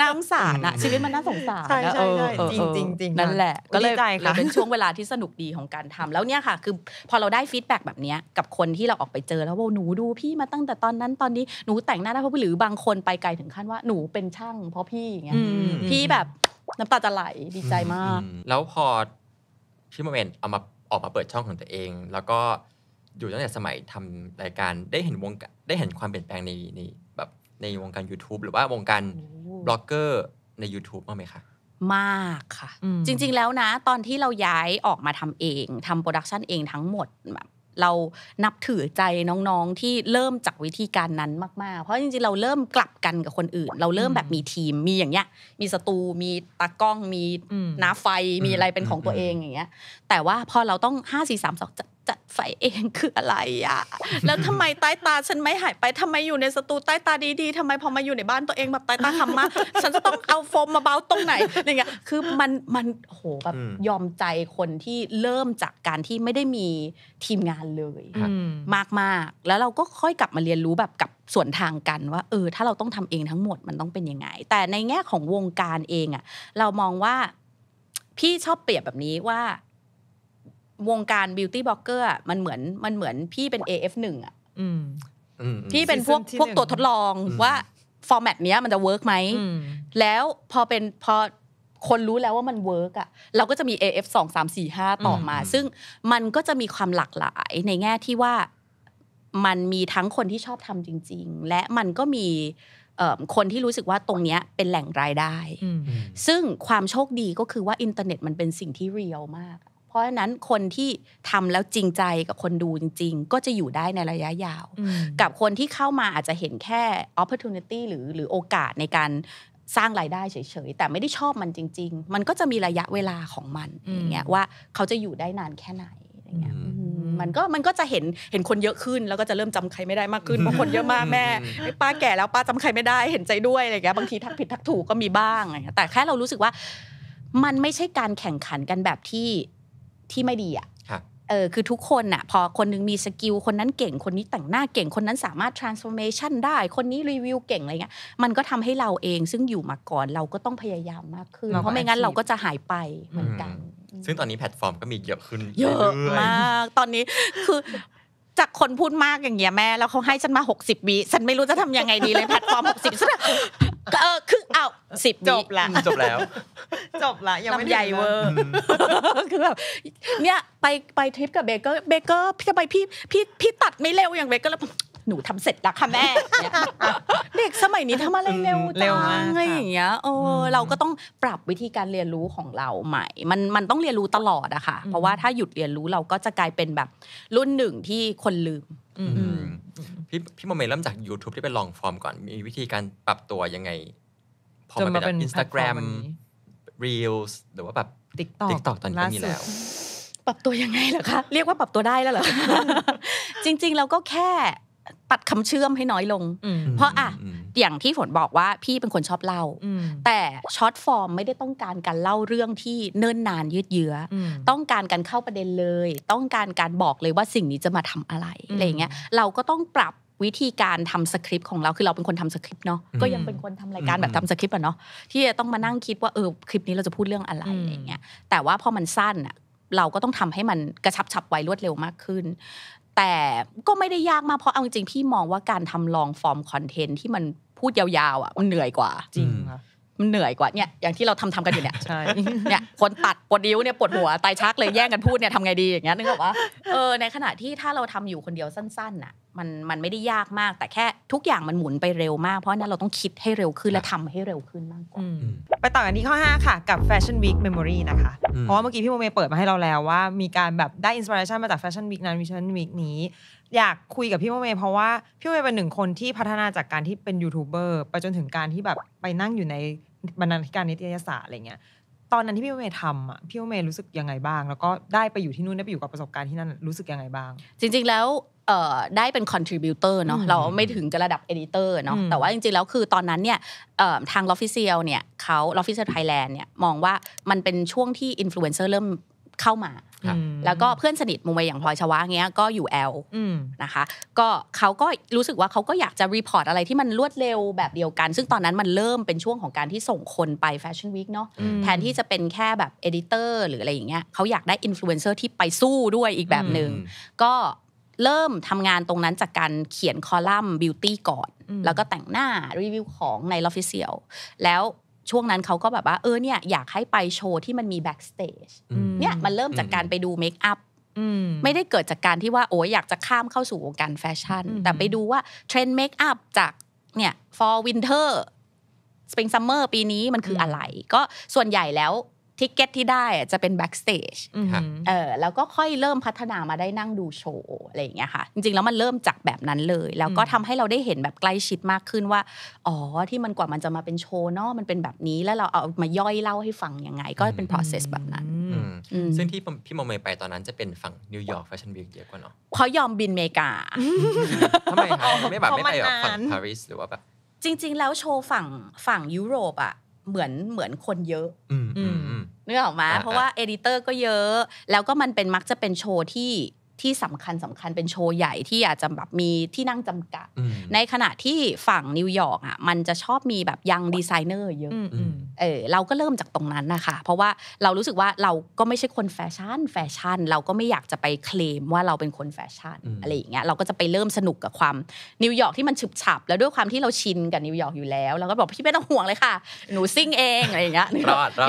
น้ำสาดอะชีวิตมันน่าสงสารใช่ใช่จริงจริงจริงนั่นแหละก็เลยเป็นช่วงเวลาที่สนุกดีของการทำ แล้วเนี่ยค่ะคือพอเราได้ฟีดแบ็กแบบนี้กับคนที่เราออกไปเจอแล้วว่าหนูดูพี่มาตั้งแต่ตอนนั้น ตอนนี้หนูแต่งหน้าได้เพราะหรือบางคนไปไกลถึงขั้นว่าหนูเป็นช่าง เพราะพี่อย่างเงี้ยพี่แบบน้ำตาจะไหลดีใจมาก แล้วพอที่โมเมนต์เอามาออกมาเปิดช่องของตัวเอง แล้วก็อยู่ตั้งแต่สมัยทำรายการได้เห็นวงได้เห็นความเปลี่ยนแปลงในในแบบในวงการ YouTube หรือว่าวงการบล็อกเกอร์ ใน YouTube บ้างไหมคะ มากค่ะ จริง ๆแล้วนะตอนที่เราย้ายออกมาทำเองทำโปรดักชันเองทั้งหมดแบบเรานับถือใจน้อง ๆ ที่เริ่มจากวิธีการนั้นมาก ๆ เพราะจริง ๆ เราเริ่มกลับกันกับคนอื่น เราเริ่มแบบมีทีมมีอย่างเงี้ย มีศัตรูมีตากล้องมีน้าไฟมีอะไรเป็นของตัวเอง อย่างเงี้ยแต่ว่าพอเราต้องห้าสี่สามสองจัดไฟเองคืออะไรอะแล้วทำไมใต้ตาฉันไม่หาย ไปทำไมอยู่ในสตูใต้ตาดีๆทำไมพอมาอยู่ในบ้านตัวเองแบบใต้ตาคำมาก ฉันจะต้องเอาโฟมมาเบ้าตรงไหนอะไรเงี้ยคือมันมันโหแบบยอมใจคนที่เริ่มจากการที่ไม่ได้มีทีมงานเลยมากๆ แล้วเราก็ค่อยกลับมาเรียนรู้แบบกับส่วนทางกันว่าเออถ้าเราต้องทำเองทั้งหมดมันต้องเป็นยังไง แต่ในแง่ของวงการเองอะเรามองว่าพี่ชอบเปรียบแบบนี้ว่าวงการบิวตี้บล็อกเกอร์มันเหมือนมันเหมือนพี่เป็น AF1 อ่ะพี่เป็นพวกพวกตัวทดลองว่าฟอร์แมตเนี้ยมันจะเวิร์กไหมแล้วพอเป็นพอคนรู้แล้วว่ามันเวิร์กอะเราก็จะมี AF 2 3 4 5ต่อมา ซึ่งมันก็จะมีความหลากหลายในแง่ที่ว่ามันมีทั้งคนที่ชอบทำจริง ๆ และมันก็มีคนที่รู้สึกว่าตรงเนี้ยเป็นแหล่งรายได้ ซึ่งความโชคดีก็คือว่าอินเทอร์เน็ตมันเป็นสิ่งที่เรียลมากราะฉะนั้นคนที่ทำแล้วจริงใจกับคนดูจริงๆก็จะอยู่ได้ในระยะยาวกับคนที่เข้ามาอาจจะเห็นแค่ opportunity หรือหรือโอกาสในการสร้างรายได้เฉยๆแต่ไม่ได้ชอบมันจริง ๆ มันก็จะมีระยะเวลาของมันอย่างเงี้ยว่าเขาจะอยู่ได้นานแค่ไหนอย่างเงี้ยมันก็มันก็จะเห็นเห็นคนเยอะขึ้นแล้วก็จะเริ่มจำใครไม่ได้มากขึ้นเพราะคนเยอะมากแม่ป้าแก่แล้วป้าจำใครไม่ได้เห็นใจด้วยอะไรเงี้ยบางทีทักผิดทักถูกก็มีบ้างอะไรเงี้ยแต่แค่เรารู้สึกว่า มันไม่ใช่การแข่งขันกันแบบที่ที่ไม่ดีอ่ะเออคือทุกคนอ่ะ พอคนนึงมีสกิลคนนั้นเก่งคนนี้แต่งหน้าเก่งคนนั้นสามารถ transformation ได้ คนนี้รีวิวเก่งอะไรเงี้ย มันก็ทำให้เราเอง ซึ่งอยู่มาก่อนเราก็ต้องพยายามมากขึ้นเพราะไม่งั้นเราก็จะหายไปเหมือนกัน ซึ่งตอนนี้แพลตฟอร์มก็มีเยอะขึ้น เยอะมากตอนนี้คือ จากคนพูดมากอย่างเงี้ยแม่แล้วเขาให้ฉันมา 60วิฉันไม่รู้จะทำยังไงดีเลยแพลตฟอร์ม60สิบเออคืออ้าวสิบจบละจบแล้วจบละยังไม่ใหญ่เวอร์คือแบบเนี่ยไปไปทริปกับเบเกอร์เบเกอร์พี่ไปพี่พี่พี่ตัดไม่เร็วอย่างเบเกอร์แล้วหนูทำเสร็จแล้วค่ะแม่เด็กสมัยนี้ทำอะไรเร็วจังอะไรอย่างเงี้ยโอ้เราก็ต้องปรับวิธีการเรียนรู้ของเราใหม่ มันมันต้องเรียนรู้ตลอดอะค่ะเพราะว่าถ้าหยุดเรียนรู้เราก็จะกลายเป็นแบบรุ่นหนึ่งที่คนลืมพี่พี่โมเมเริ่มจาก YouTube ที่เป็นลองฟอร์มก่อน มีวิธีการปรับตัวยังไง พอมาเป็นอินสตาแกรมรีลส์หรือว่าแบบติ๊กต็อกตอนนี้ก็มีแล้ว ปรับตัวยังไงเหรอคะ เรียกว่าปรับตัวได้แล้วเหรอ จริง ๆเราก็แค่ตัดคำเชื่อมให้น้อยลง เพราะอ่ะอย่างที่ฝนบอกว่าพี่เป็นคนชอบเล่าแต่ช็อตฟอร์มไม่ได้ต้องการการเล่าเรื่องที่เนิ่นนานยืดเยื้อต้องการการเข้าประเด็นเลย ต้องการการบอกเลยว่าสิ่งนี้จะมาทำอะไรอะไรเงี้ยเราก็ต้องปรับวิธีการทำสคริปต์ของเราคือเราเป็นคนทำสคริปต์เนาะก็ยังเป็นคนทำรายการแบบทำสคริปต์อะเนาะที่จะต้องมานั่งคิดว่าเออคลิปนี้เราจะพูดเรื่องอะไรอะไรเงี้ยแต่ว่าพอมันสั้นอะเราก็ต้องทำให้มันกระชับฉับไวรวดเร็วมากขึ้นแต่ก็ไม่ได้ยากมากเพราะเอาจริงพี่มองว่าการทำลองฟอร์มคอนเทนต์ ที่มันพูดยาวๆอ่ะมันเหนื่อยกว่า จริงะมันเหนื่อยกว่าเนี่ยอย่างที่เราทำทำกันอยู่เนี่ยใช่เนี่ยคนตัดปวดนิ้วเนี่ยปวดหัว ตายชักเลยแย่งกันพูดเนี่ยทำไงดีอย่างเงี้ยนึกออกว่าเออในขณะที่ถ้าเราทำอยู่คนเดียวสั้นๆน่ะมันมันไม่ได้ยากมาก แต่แค่ทุกอย่างมันหมุนไปเร็วมาก เพราะนั้นเราต้องคิดให้เร็วขึ้นและทำให้เร็วขึ้นมากกว่าไปต่อกันที่ข้อ 5 ค่ะ กับ Fashion Week Memory นะคะเพราะว่าเมื่อกี้พี่โมเมเปิดมาให้เราแล้วว่ามีการแบบได้อินสปิเรชันมาจาก Fashion Week นั้น f a s ั i o n Week นี้ อยากคุยกับพี่โมเมเพราะว่าพี่โมเมเป็นหนึ่งคนที่พัฒนาจากการที่เป็นยูทูบเบอร์ไปจนถึงการที่แบบไปนั่งอยู่ในบรรณาธิการนิตยสารอะไรเงี้ยตอนนั้นที่พี่เมย์ทำอ่ะพี่เมย์รู้สึกยังไงบ้าง แล้วก็ได้ไปอยู่ที่นู่นได้ไปอยู่กับประสบการณ์ที่นั่นรู้สึกยังไงบ้าง จริง ๆแล้วได้เป็น contributor เนาะเราไม่ถึงกับระดับ editor เนาะแต่ว่าจริงๆแล้วคือตอนนั้นเนี่ยทาง l o f f i c i a l เนี่ยเขา l o f f i c i a l Thailand เนี่ยมองว่ามันเป็นช่วงที่ influencer เริ่มเข้ามา แล้วก็เพื่อนสนิทมุงไปอย่างพลอยชวะเงี้ย ก็อยู่แอลนะคะ ก็เขาก็รู้สึกว่าเขาก็อยากจะรีพอร์ตอะไรที่มันรวดเร็วแบบเดียวกัน ซึ่งตอนนั้นมันเริ่มเป็นช่วงของการที่ส่งคนไปแฟชั่นวีคเนาะแทนที่จะเป็นแค่แบบเอดิเตอร์หรืออะไรอย่างเงี้ยเขาอยากได้อินฟลูเอนเซอร์ที่ไปสู้ด้วยอีกแบบหนึ่งก็เริ่มทำงานตรงนั้นจากการเขียนคอลัมน์บิวตี้ก่อน แล้วก็แต่งหน้ารีวิวของในลอฟฟิเชียลแล้วช่วงนั้นเขาก็แบบว่าเออเนี่ยอยากให้ไปโชว์ที่มันมีแบ็กสเตจเนี่ยมันเริ่มจากการไปดูเมคอัพไม่ได้เกิดจากการที่ว่าโอ้ยอยากจะข้ามเข้าสู่วงการแฟชั่นแต่ไปดูว่าเทรนด์เมคอัพจากเนี่ย for winter spring summer ปีนี้มันคืออะไร ก็ส่วนใหญ่แล้วทิกเก็ตที่ได้จะเป็นแบ็กสเตจเออ แล้วก็ค่อยเริ่มพัฒนามาได้นั่งดูโชว์อะไรอย่างเงี้ยค่ะ จริงๆแล้วมันเริ่มจากแบบนั้นเลย แล้วก็ทำให้เราได้เห็นแบบใกล้ชิดมากขึ้นว่า อ๋อ ที่มันกว่ามันจะมาเป็นโชว์เนาะมันเป็นแบบนี้แล้วเราเอามาย่อยเล่าให้ฟังยังไง ก็เป็น process แบบนั้นซึ่งที่พี่โมเมไปตอนนั้นจะเป็นฝั่งนิวยอร์กแฟชั่นวีคเยอะกว่าเนาะเขายอมบินเมกาทำไมคะไม่แบบไม่ไปฝั่งปารีสหรือว่าแบบ จริงๆแล้วโชว์ฝั่งฝั่งยุโรปอะเหมือนเหมือนคนเยอะ อืเนื้อออกมา เพราะว่าเอดิเตอร์ก็เยอะ แล้วก็มันเป็นมักจะเป็นโชว์ที่ที่สำคัญสำคัญเป็นโชว์ใหญ่ที่อาจจะแบบมีที่นั่งจำกัด ในขณะที่ฝั่งนิวยอร์กอ่ะมันจะชอบมีแบบยังดีไซเนอร์เยอะ เออเราก็เริ่มจากตรงนั้นนะคะเพราะว่าเรารู้สึกว่าเราก็ไม่ใช่คนแฟชั่นแฟชั่น เราก็ไม่อยากจะไปเคลมว่าเราเป็นคนแฟชั่นอะไรอย่างเงี้ยเราก็จะไปเริ่มสนุกกับความนิวยอร์กที่มันฉึบฉับแล้วด้วยความที่เราชินกับนิวยอร์กอยู่แล้วเราก็บอกพี่ไม่ต้องห่วงเลยค่ะ หนูซิ่งเองอะไรอย่างเงี้ย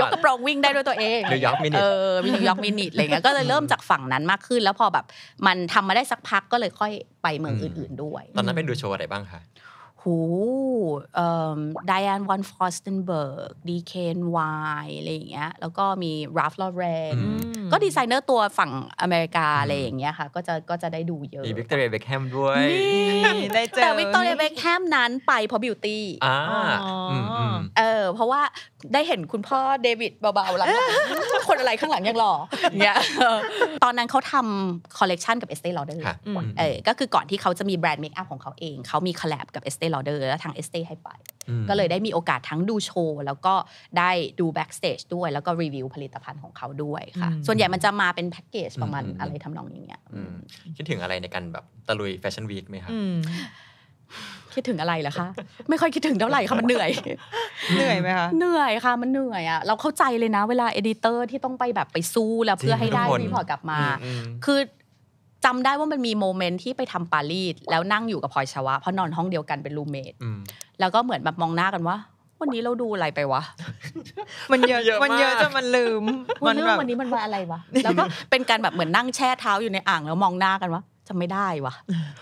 ยกกระโปรงวิ่งได้ด้วยตัวเองนิวยอร์กมินิเออ นิวยอร์กมินิอะไรเงี้ยก็เลยเริ่มจากฝั่งนั้นมากขึ้นแล้วพอแบบมันทำมาได้สักพักก็เลยค่อยไปเมืองอื่นๆด้วย ตอนนั้นไปดูโชว์อะไรบ้างคะ หูดายานวอนฟอสตันเบิร์กดีเคนวายอะไรอย่างเงี้ยแล้วก็มีราฟลอเรนก็ดีไซเนอร์ตัวฝั่งอเมริกาอะไรอย่างเงี้ยค่ะก็จะก็จะได้ดูเยอะมีวิกตอเรียเบคแฮมด้วยแต่วิกตอเรียเบคแฮมนั้นไปเพราะบิวตี้ออ๋เออ เพราะว่าได้เห็นคุณพ่อเดวิดเบาๆหลังๆคนอะไรข้างหลังยังหล่อเนี่ยตอนนั้นเขาทำคอลเลกชันกับเอสเต e l a u d e r เออก็คือก่อนที่เขาจะมีแบรนด์เมคอัพของเขาเองเขามีคอลแลบกับเอสเต e l a u d e r แล้วทางเอสเตให้ไปก็เลยได้มีโอกาสทั้งดูโชว์แล้วก็ได้ดูแบ็กสเตจด้วยแล้วก็รีวิวผลิตภัณฑ์ของเขาด้วยค่ะ ส่วนใหญ่มันจะมาเป็นแพ็กเกจประมาณอะไรทำนองนี้เงี้ยคิดถึงอะไรในการแบบตะลุยแฟชั่นวีคไหมครับคิดถึงอะไรเหรอคะไม่ค่อยคิดถึงเท่าไหร่ค่ะมันเหนื่อยเหนื่อยไหมคะเหนื่อยค่ะ มันเหนื่อยอ่ะเราเข้าใจเลยนะ เวลาเอดิเตอร์ที่ต้องไปแบบไปสู้แล้วเพื่อให้ได้รีพอร์ตกลับมา คือจำได้ว่ามันมีโมเมนต์ที่ไปทำปารีสแล้วนั่งอยู่กับพลอยชวะ เพราะนอนห้องเดียวกันเป็นรูเมทแล้วก็เหมือนแบบมองหน้ากันว่าวันนี้เราดูอะไรไปวะมันเยอะ มันเยอะจนมันลืมมันเรื่องวันนี้มันว่าอะไรวะแล้วก็เป็นการแบบเหมือนนั่งแช่เท้าอยู่ในอ่างแล้วมองหน้ากันวะจะไม่ได้วะ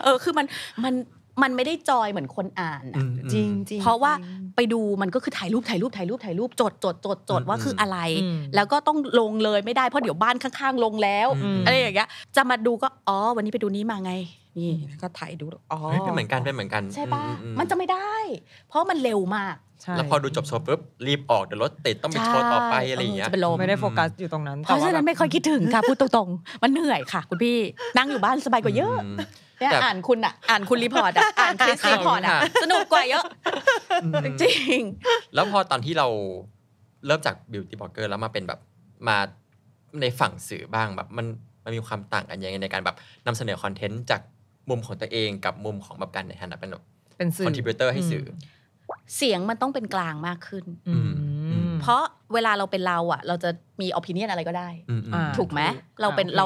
เออคือมันมันมันไม่ได้จอยเหมือนคนอ่านอะจริงจริงเพราะว่าไปดูมันก็คือถ่ายรูปถ่ายรูปถ่ายรูปถ่ายรูปจดจด จดจดว่าคืออะไร แล้วก็ต้องลงเลยไม่ได้เพราะเดี๋ยวบ้านข้างๆลงแล้วอะไรอย่างเงี้ยจะมาดูก็อ๋อวันนี้ไปดูนี้มาไงนี่ก็ถ่ายดู อ๋อเป็นเหมือนกัน เป็นเหมือนกัน ใช่ปะมันจะไม่ได้ เพราะมันเร็วมากแล้วพอดูจบโชว์ปุ๊บรีบออกเดี๋ยวรถติดต้องไปโชว์ต่อไปอะไรอย่างเงี้ย ไม่ได้โฟกัสอยู่ตรงนั้นเพราะฉะนั้นไม่ค่อยคิดถึงค่ะพูดตรงๆ มันเหนื่อยค่ะ คุณพี่นั่งอยู่บ้านสบายกว่าเยอะแต่อ่านคุณอ่ะอ่านคุณรีพอร์ตอ่ะอ่านคลิปรีพอร์ตอ่ะสนุกกว่าเยอะจริงแล้วพอตอนที่เราเริ่มจากบิวตี้บล็อกเกอร์แล้วมาเป็นแบบมาในฝั่งสื่อบ้างแบบมันมันมีความต่างกันยังไงในการแบบนำเสนอคอนเทนต์จากมุมของตัวเองกับมุมของแบบการในฐานะเป็นเป็นสื่อนทิบิวเตอร์ให้สื่อ เสียงมันต้องเป็นกลางมากขึ้นอืเพราะเวลาเราเป็นเรา อ่ะ เราจะมีออิน i ยนอะไรก็ได้ถูกไหมเราเป็นเรา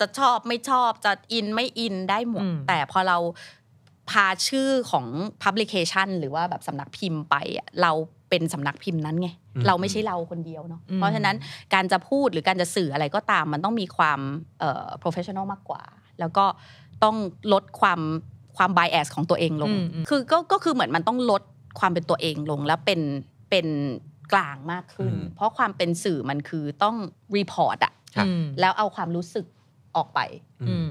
จะชอบไม่ชอบจะอินไม่อินได้หมดแต่พอเราพาชื่อของพับลิเคชันหรือว่าแบบสำนักพิมพ์ไปเราเป็นสำนักพิมพ์นั้นไงเราไม่ใช่เราคนเดียวเนาะเพราะฉะนั้นการจะพูดหรือการจะสื่ออะไรก็ตามมันต้องมีความเอ่อ professional มากกว่า แล้วก็ต้องลดความความไบแอสของตัวเองลง คือก็ก็คือเหมือนมันต้องลดความเป็นตัวเองลงแล้วเป็นเป็นกลางมากขึ้น เพราะความเป็นสื่อมันคือต้องรีพอร์ตอะ แล้วเอาความรู้สึกออกไป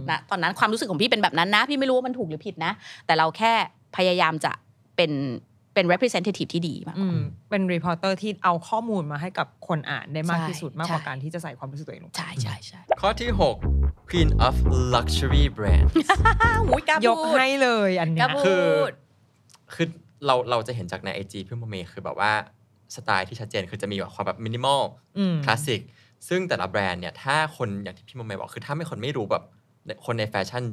นะตอนนั้นความรู้สึกของพี่เป็นแบบนั้นนะพี่ไม่รู้ว่ามันถูกหรือผิดนะแต่เราแค่พยายามจะเป็นเป็น representative ที่ดีมากเป็น reporter ที่เอาข้อมูลมาให้กับคนอ่าน ได้มากที่สุด มากกว่าการที่จะใส่ความรู้สึกตัวเองลงใช่ใช่ใช่ ข้อที่6 queen of luxury brands ยกให้เลยอันนี้ คือ คือ เราเราจะเห็นจากในไอจีพี่โมเมคือแบบว่าสไตล์ที่ชัดเจน คือจะมีแบบความแบบมินิมอลคลาสสิก ซึ่งแต่ละแบรนด์เนี่ย ถ้าคนอย่างที่พี่โมเมบอกคือถ้าไม่คนไม่รู้แบบคนในแฟชั่น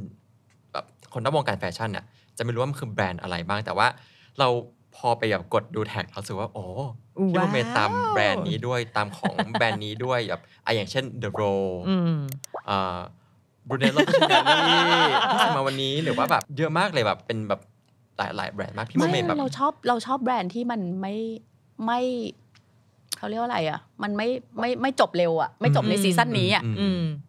แบบคนนอกวงการแฟชั่นน่ะจะไม่รู้ว่ามันคือแบรนด์อะไรบ้าง แต่ว่าเราพอไปแบบกดดูแท็กเขาสึกว่าโอ้ที่เราไปตามแบรนด์นี้ด้วยตามของแบรนด์นี้ด้วยแบบออย่างเช่น The r o บรูเนลโลชินานี่มาวันนี้หรือว่าแบบเยอะมากเลยแบบเป็นแบบหลายหลายแบรนด์มาก พี่โมเมแบบเราชอบเราชอบแบรนด์ที่มันไม่ไม่เขาเรียกว่าอะไรอ่ะ มันไม่ไม่ไม่จบเร็วอ่ะ ไม่จบในซีซั่นนี้อ่ะ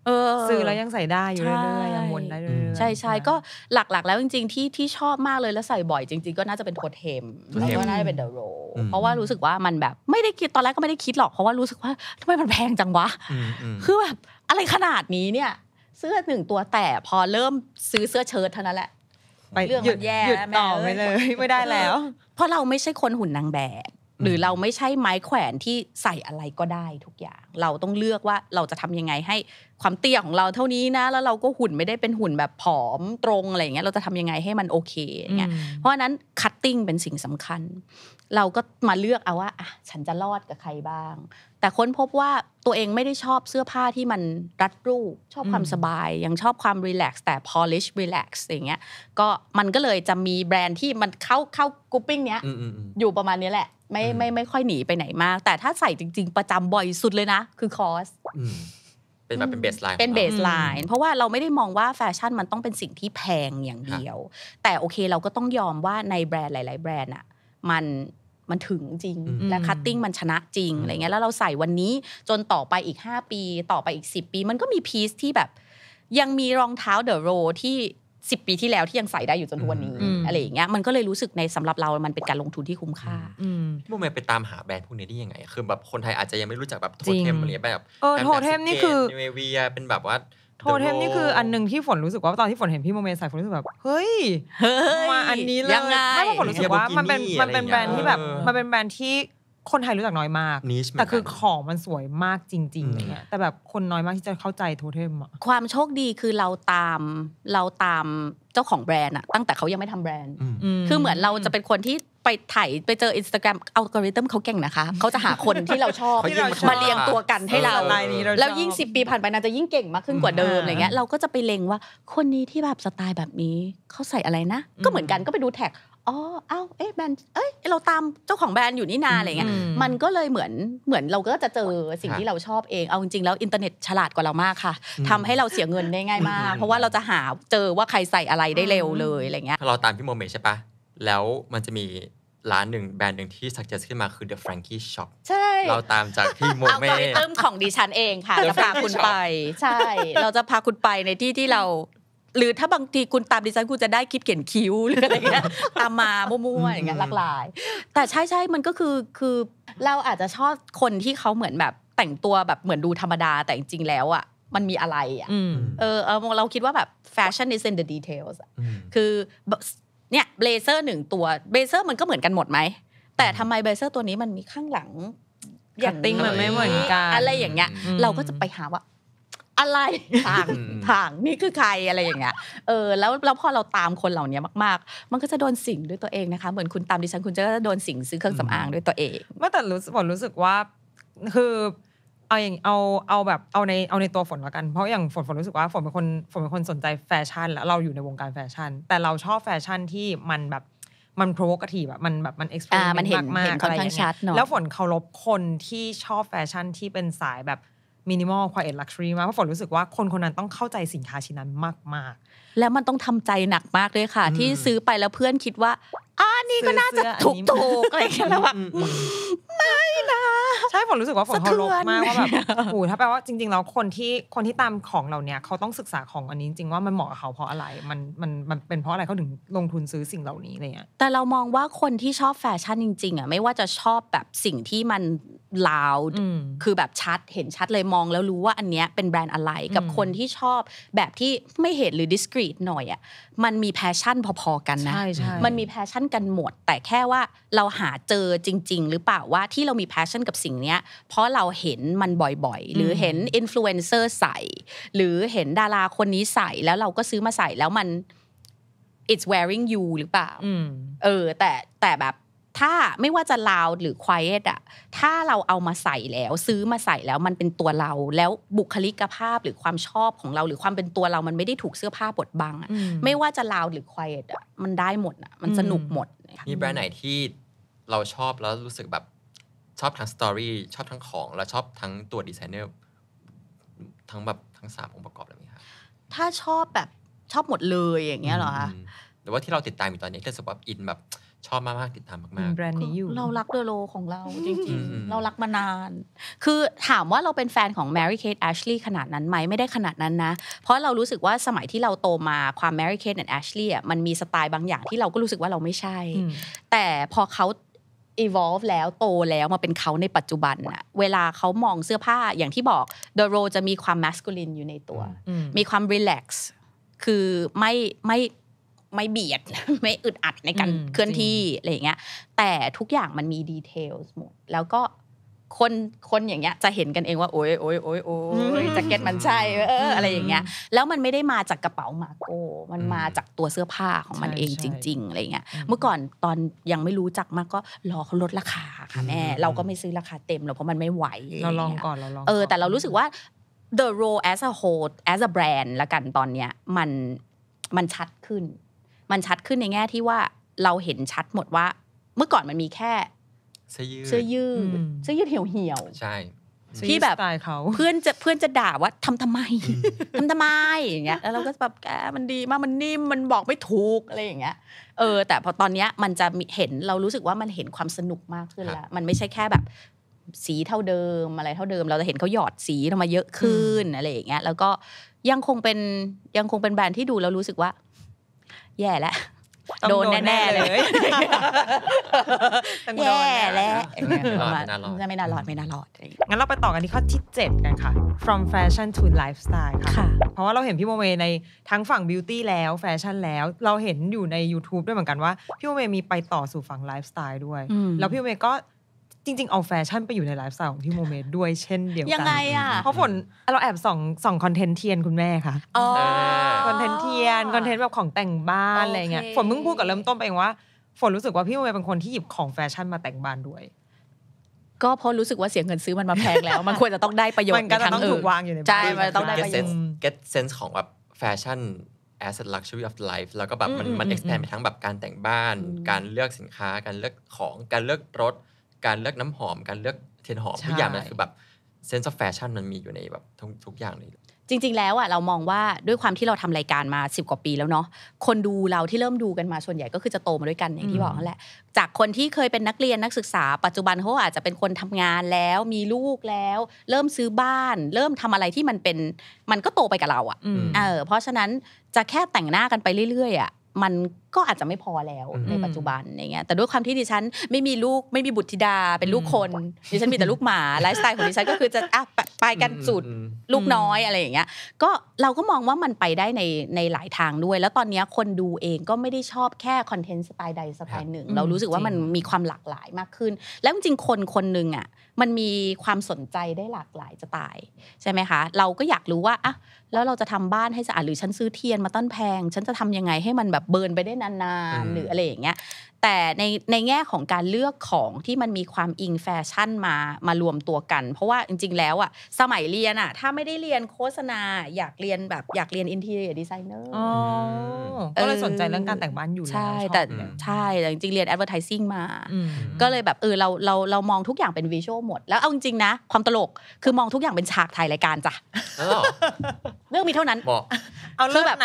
เออ ซื้อแล้วยังใส่ได้อยู่เรื่อยๆยังวนได้เรื่อยๆ ใช่ใช่ก็หลักๆ แล้วจริงๆ ที่ที่ชอบมากเลยแล้วใส่บ่อยจริง ๆ ก็น่าจะเป็นโทเทมแล้วก็น่าจะเป็นเดอะโร เพราะว่ารู้สึกว่ามันแบบไม่ได้คิดตอนแรกก็ไม่ได้คิดหรอกเพราะว่ารู้สึกว่าทำไมมันแพงจังวะ คือแบบอะไรขนาดนี้เนี่ย เสื้อหนึ่งตัวแต่พอเริ่มซื้อเสื้อเชิ้ตเท่านั้นแหละไปเรื่องแย่หยุดต่อไ่เลยไม่ได้แล้ว เพราะเราไม่ใช่คนหุ่นนางแบบหรือเราไม่ใช่ไม้แขวนที่ใส่อะไรก็ได้ ทุกอย่างเราต้องเลือกว่าเราจะทำยังไงให้ความเตี้ยของเราเท่านี้นะแล้วเราก็หุ่นไม่ได้เป็นหุ่นแบบผอม ตรงอะไรอย่างเงี้ยเราจะทำยังไงให้มันโอเคเงี้ยเพราะฉะนั้นคัตติ้งเป็นสิ่งสำคัญ เราก็มาเลือกเอาว่าอ่ะฉันจะรอดกับใครบ้างแต่ค้นพบว่าตัวเองไม่ได้ชอบเสื้อผ้าที่มันรัดรูปชอบความสบายยังชอบความรีแลกซ์แต่พอลิชรีแลกซ์อย่างเงี้ย ก็มันก็เลยจะมีแบรนด์ที่มันเข้าเข้ากรุ๊ปปิ้งเนี้ย อยู่ประมาณนี้แหละ ไม่ไม่ไม่ค่อยหนีไปไหนมากแต่ถ้าใส่จริง ๆ ประจำบ่อยสุดเลยนะคือคอสเป็นแบบเป็นเบสไลน์เป็นเบสไลน์เพราะว่าเราไม่ได้มองว่าแฟชั่นมันต้องเป็นสิ่งที่แพงอย่างเดียว แต่โอเคเราก็ต้องยอมว่าในแบรนด์หลาย ๆ แบรนด์อ่ะมันมันถึงจริงและคัตติ้งมันชนะจริงอะไรเงี้ยแล้วเราใส่วันนี้จนต่อไปอีก 5 ปีต่อไปอีก 10 ปี มันก็มีพีซที่แบบ ยังมีรองเท้าเดอะโรที่สิบปีที่แล้วที่ยังใส่ได้อยู่จนทุกวันนี้ อะไรอย่างเงี้ยมันก็เลยรู้สึกในสำหรับเรา มันเป็นการลงทุนที่คุ้มค่าพี่โมเมไปตามหาแบรนด์พวกนี้ได้ยังไง คือแบบคนไทยอาจจะยังไม่รู้จักแบบโทเทมอะไรแบบโทเทมนี่คือเนเวียเป็นแบบว่าโทเทมนี่คืออันหนึ่งที่ฝนรู้สึกว่าตอนที่ฝนเห็นพี่โมเมนใส่ฝนรู้สึกแบบเฮ้ย มาอันนี้เลยไม่ว่าฝนรู้สึกว่ามันเป็นมันเป็นแบรนด์ที่แบบ มันเป็นแบรนด์ที่คนไทยรู้จักน้อยมาก แต่คือของมันสวยมากจริงๆงเนี่ยแต่แบบคนน้อยมากที่จะเข้าใจโทเทมอะความโชคดีคือเราตามเราตามเจ้าของแบรนด์อะตั้งแต่เขายังไม่ทำแบรนด์ คือเหมือนเราจะเป็นคนที่ไปถ่ายไปเจออินสตาแกรมอัลกอริทึมเขาเก่งนะคะเขาจะหาคนที่เราชอบมาเรียงตัวกันให้เราแล้วยิ่งสิปีผ่านไปนาจะยิ่งเก่งมากขึ้นกว่าเดิมอะไรเงี้ยเราก็จะไปเลงว่าคนนี้ที่แบบสไตล์แบบนี้เขาใส่อะไรนะ ก็เหมือนกันก็ไปดูแท็กอ๋อ เอ้า เอ๊ะแบรนด์เอ้ยเราตามเจ้าของแบรนด์อยู่นี่นาอะไรเงี้ย มันก็เลยเหมือนเหมือนเราก็จะเจอสิ่งที่เราชอบเอง เอาจริงๆแล้วอินเทอร์เน็ตฉลาดกว่าเรามากค่ะ ทำให้เราเสียเงินได้ง่ายมาก เพราะว่าเราจะหาเจอว่าใครใส่อะไรได้เร็วเลยอะไรเงี้ย เราตามพี่โมเมใช่ปะ แล้วมันจะมีร้านหนึ่งแบรนด์หนึ่งที่สักเจะขึ้นมาคือ The Frankie Shop ใช่ เราตามจากพี่โมเม่เติมของดิฉันเองค่ะจะพาคุณไป ใช่ เราจะพาคุณไปในที่ที่เราหรือถ้าบางทีคุณตามดิฉันคุณจะได้คิดเขียนคิ้วหรืออะไรเงี้ยตามมามั่วๆอย่างเงี้ยหลากหลาย แต่ใช่ใช่มันก็คือคือเราอาจจะชอบคนที่เขาเหมือนแบบแต่งตัวแบบเหมือนดูธรรมดาแต่จริงๆแล้วอ่ะมันมีอะไรอ่ะเออเออ เราคิดว่าแบบแฟชั่น is in the details คือเนี่ยเบเซอร์หนึ่งตัวเบเซอร์มันก็เหมือนกันหมดไหมแต่ทำไมเบเซอร์ตัวนี้มันมีข้างหลัง อย่างติ้งมันไม่เหมือนกันอะไรอย่างเงี้ย เราก็จะไปหาว่าอะไรทางทางนี่คือใครอะไรอย่างเงี้ยเออแล้วแล้วพอเราตามคนเหล่านี้มากๆ มันก็จะโดนสิงด้วยตัวเองนะคะเหมือนคุณตามดิฉันคุณจะโดนสิงซื้อเครื่องสำอางด้วยตัวเองเมื่อแต่รู้ฝนรู้สึกว่าคือเอาอย่างเอาเอาแบบเอาในเอาในตัวฝนละกันเพราะอย่างฝนฝนรู้สึกว่าฝนเป็นคนฝนเป็นคนสนใจแฟชั่น แล้วเราอยู่ในวงการแฟชั่น แต่เราชอบแฟชั่นที่มันแบบมันโปรกทีแบบมันแบบมันเอ็กซ์เพรสมากมากอะไรอย่างเงี้ยแล้วฝนเคารพคนที่ชอบแฟชั่นที่เป็นสายแบบมินิมอลควาเอ็ดลักชัวรี่มากเพราะฝนรู้สึกว่า คนคนนั้นต้องเข้าใจสินค้าชิ้นนั้นมาก ๆ และมันต้องทำใจหนักมากด้วยค่ะ ที่ซื้อไปแล้วเพื่อนคิดว่าอันนี้ก็น่าจะถูกถูกอะไรกันแล้วแบบไม่นะใช่ผมรู้สึกว่าฝนเขาลบมากว่าแบบโอ้ถ้าแปลว่าจริง ๆ แล้วคนที่คนที่ตามของเราเนี่ยเขาต้องศึกษาของอันนี้จริงว่ามันเหมาะกับเขาเพราะอะไรมันมันมันเป็นเพราะอะไรเขาถึงลงทุนซื้อสิ่งเหล่านี้เลนี่ยแต่เรามองว่าคนที่ชอบแฟชั่นจริงๆอ่ะไม่ว่าจะชอบแบบสิ่งที่มันลาวคือแบบชัดเห็นชัดเลยมองแล้วรู้ว่าอันเนี้ยเป็นแบรนด์อะไรกับคนที่ชอบแบบที่ไม่เห็นหรือดิสครีตหน่อยอ่ะมันมีแพชชั่นพอๆกันนะมันมีแพชชั่นกันหมดแต่แค่ว่าเราหาเจอจริง ๆ หรือเปล่าว่าที่เรามีแพชชั่นกับสิ่งนี้เพราะเราเห็นมันบ่อยๆ หรือเห็นอินฟลูเอนเซอร์ใส่ หรือเห็นดาราคนนี้ใส่แล้วเราก็ซื้อมาใส่แล้วมัน it's wearing you หรือเปล่าเออ แต่แต่แบบถ้าไม่ว่าจะลาวหรือควายอะถ้าเราเอามาใส่แล้วซื้อมาใส่แล้วมันเป็นตัวเราแล้วบุคลิกภาพ หรือความชอบของเรา หรือความเป็นตัวเรามันไม่ได้ถูกเสื้อผ้าบดบังอะไม่ว่าจะลาวหรือควายอะมันได้หมดอะมันสนุกหมด มีแบรนด์ไหนที่เราชอบแล้วรู้สึกแบบชอบทั้งสตอรี่ชอบทั้งของ และชอบทั้งตัวดีไซเนอร์ทั้งแบบทั้งสามองค์ประกอบอะไรมคะถ้าชอบแบบชอบหมดเลยอย่างเงี้ยเหรอคะหรือว่าที่เราติดตามอยู่ตอนนี้ถ้าสมสติว่าอินแบบชอบมากๆติดตามมากๆแบรนด์นี้อยู่เรารักเดโลของเราจริงๆ เรารักมานาน คือถามว่าเราเป็นแฟนของ Mary Kate Ashley ขนาดนั้นไหมไม่ได้ขนาดนั้นนะ เพราะเรารู้สึกว่าสมัยที่เราโตมาความ Mary Kate and Ashley อ่ะมันมีสไตล์บางอย่างที่เราก็รู้สึกว่าเราไม่ใช่ แต่พอเขา evolve แล้วโตแล้วมาเป็นเขาในปัจจุบันอะเวลาเขามองเสื้อผ้าอย่างที่บอก The r o จะมีความ masculine อยู่ในตัวมีความ relax คือไม่ไม่ไม่เบียดไม่อึดอัดในการเคลื่อนที่อะไรอย่างเงี้ยแต่ทุกอย่างมันมีดีเทลหมดแล้วก็คนคนอย่างเงี้ยจะเห็นกันเองว่าโอ้ยโอ้ยโอ้ยโอ้ยแจ็คเก็ตมันใช่เอออะไรอย่างเงี้ยแล้วมันไม่ได้มาจากกระเป๋ามาโก้มันมาจากตัวเสื้อผ้าของมันเองจริงๆอะไรเงี้ยเมื่อก่อนตอนยังไม่รู้จักมากก็รอเขาลดราคาค่ะแม่เราก็ไม่ซื้อราคาเต็มหรอกเพราะมันไม่ไหวเราลองก่อนเราลองเออ แต่เรารู้สึกว่า the role as a whole as a brand ละกันตอนเนี้ยมันมันชัดขึ้นมันชัดขึ้นในแง่ที่ว่าเราเห็นชัดหมดว่า เมื่อก่อนมันมีแค่เสื้อยืดเสื้อยืดเ้อเหี่ยวเหี่ยวใช่ที่แบบเพื่อนจะเพื่อนจะด่าว่าทำทำไม ทำทำไมอย่างเงี้ย แล้วเราก็แบบแกมันดีมากมันนิ่มมันบอกไม่ถูกอะไรอย่างเงี้ย เออ แต่พอตอนเนี้ยมันจะเห็นเรารู้สึกว่ามันเห็นความสนุกมากขึ้นแล้วมันไม่ใช่แค่แบบ สีเท่าเดิมอะไรเท่าเดิม เราจะเห็นเขาหยอดสีออกมาเยอะขึ้นอะไรอย่างเงี้ย แล้วก็ยังคงเป็นยังคงเป็นแบรนด์ที่ดูแลารู้สึกว่าแย่แล้วโดนแน่ ๆ เลยแย่แล้วจะไม่น่ารอด ไม่น่ารอด งั้นเราไปต่อกันที่ข้อที่ 7 กันค่ะ from fashion to lifestyle ค่ะ เพราะว่าเราเห็นพี่โมเมในทั้งฝั่ง beauty แล้วแฟชั่นแล้วเราเห็นอยู่ใน YouTube ด้วยเหมือนกันว่า พี่โมเมมีไปต่อสู่ฝั่งไลฟ์สไตล์ด้วย แล้วพี่โมเมก็จริงๆเอาแฟชั่นไปอยู่ในไลฟ์สไตล์ของพี่โมเมตด้วยเช่นเดียวกันยังไงอ่ะเพราะฝนเราแอบส่องส่องคอนเทนต์เทียนคุณแม่ค่ะอคอนเทนต์เทียนคอนเทนต์แบบของแต่งบ้านอะไรเงี้ยฝนเพิ่งพูดกับเริ่มต้นไปเองว่าฝนรู้สึกว่าพี่โมเมตเป็นคนที่หยิบของแฟชั่นมาแต่งบ้านด้วย ก็เพราะรู้สึกว่าเสียเงินซื้อมันมาแพงแล้วมันควรจะต้องได้ประโยชน์มันก็จะนต้องถูกวางอยู่ในบ้านใช่มันต้องได้ประโยชน์ get sense ของแบบแฟชั่น as a luxury of life แล้วก็แบบมันมัน expand ไปทั้งแบบการแต่งบ้านการเลือกสินค้าการเลือกของการเลือกรถการเลือกน้ำหอมการเลือกเทียนหอมทุกอย่างมันคือแบบ เซนส์แฟชั่นมันมีอยู่ในแบบทุกอย่างเลยจริง ๆ แล้วอ่ะเรามองว่าด้วยความที่เราทำรายการมา10กว่าปีแล้วเนาะคนดูเราที่เริ่มดูกันมาส่วนใหญ่ก็คือจะโตมาด้วยกันอย่างที่บอกนั่นแหละ จากคนที่เคยเป็นนักเรียนนักศึกษาปัจจุบันเขาอาจจะเป็นคนทำงานแล้วมีลูกแล้ว เริ่มซื้อบ้าน เริ่มทำอะไรที่มันเป็นมันก็โตไปกับเราอ่ะเออ เพราะฉะนั้นจะแค่แต่งหน้ากันไปเรื่อยๆอ่ะมันก็อาจจะไม่พอแล้วในปัจจุบันอย่างเงี้ยแต่ด้วยความที่ดิฉันไม่มีลูกไม่มีบุตรธิดาเป็นลูกคนดิฉันมีแต่ลูกหมาไลฟ์สไตล์ของดิฉันก็คือจะอ่ะไปกันสุดลูกน้อยอะไรอย่างเงี้ยก็เราก็มองว่ามันไปได้ในในหลายทางด้วย แล้วตอนนี้คนดูเองก็ไม่ได้ชอบแค่คอนเทนต์สไตล์ใดสไตล์หนึ่งเรารู้สึกว่ามันมีความหลากหลายมากขึ้น แล้วจริงคนคนหนึ่งอ่ะมันมีความสนใจได้หลากหลายจะตายใช่ไหมคะเราก็อยากรู้ว่าอ่ะแล้วเราจะทำบ้านให้สะอาดหรือฉันซื้อเทียนมาต้นแพงฉันจะทำยังไงให้มันแบบเบิร์นไปได้นานๆหรืออะไรอย่างเงี้ยแต่ในในแง่ของการเลือกของที่มันมีความอิงแฟชั่นมามารวมตัวกัน เพราะว่าจริง ๆ แล้วอะสมัยเรียนอะถ้าไม่ได้เรียนโฆษณาอยากเรียนแบบอยากเรียนอินเทอร์เน็ตดีไซเนอร์ก็เลยสนใจเรื่องการแต่งบ้านอยู่ใช่ แต่ใช่แต่จริงๆเรียนแอดเวอร์ t i ซิ่งมา ก็เลยแบบเออเราเราเรามองทุกอย่างเป็นวิชวลหมดแล้วเอาจริงๆนะ ความตลกคือมองทุกอย่างเป็นฉากถ่ายรายการจ้ะเรื่องมีเท่านั้นเอาเรื่องแบบ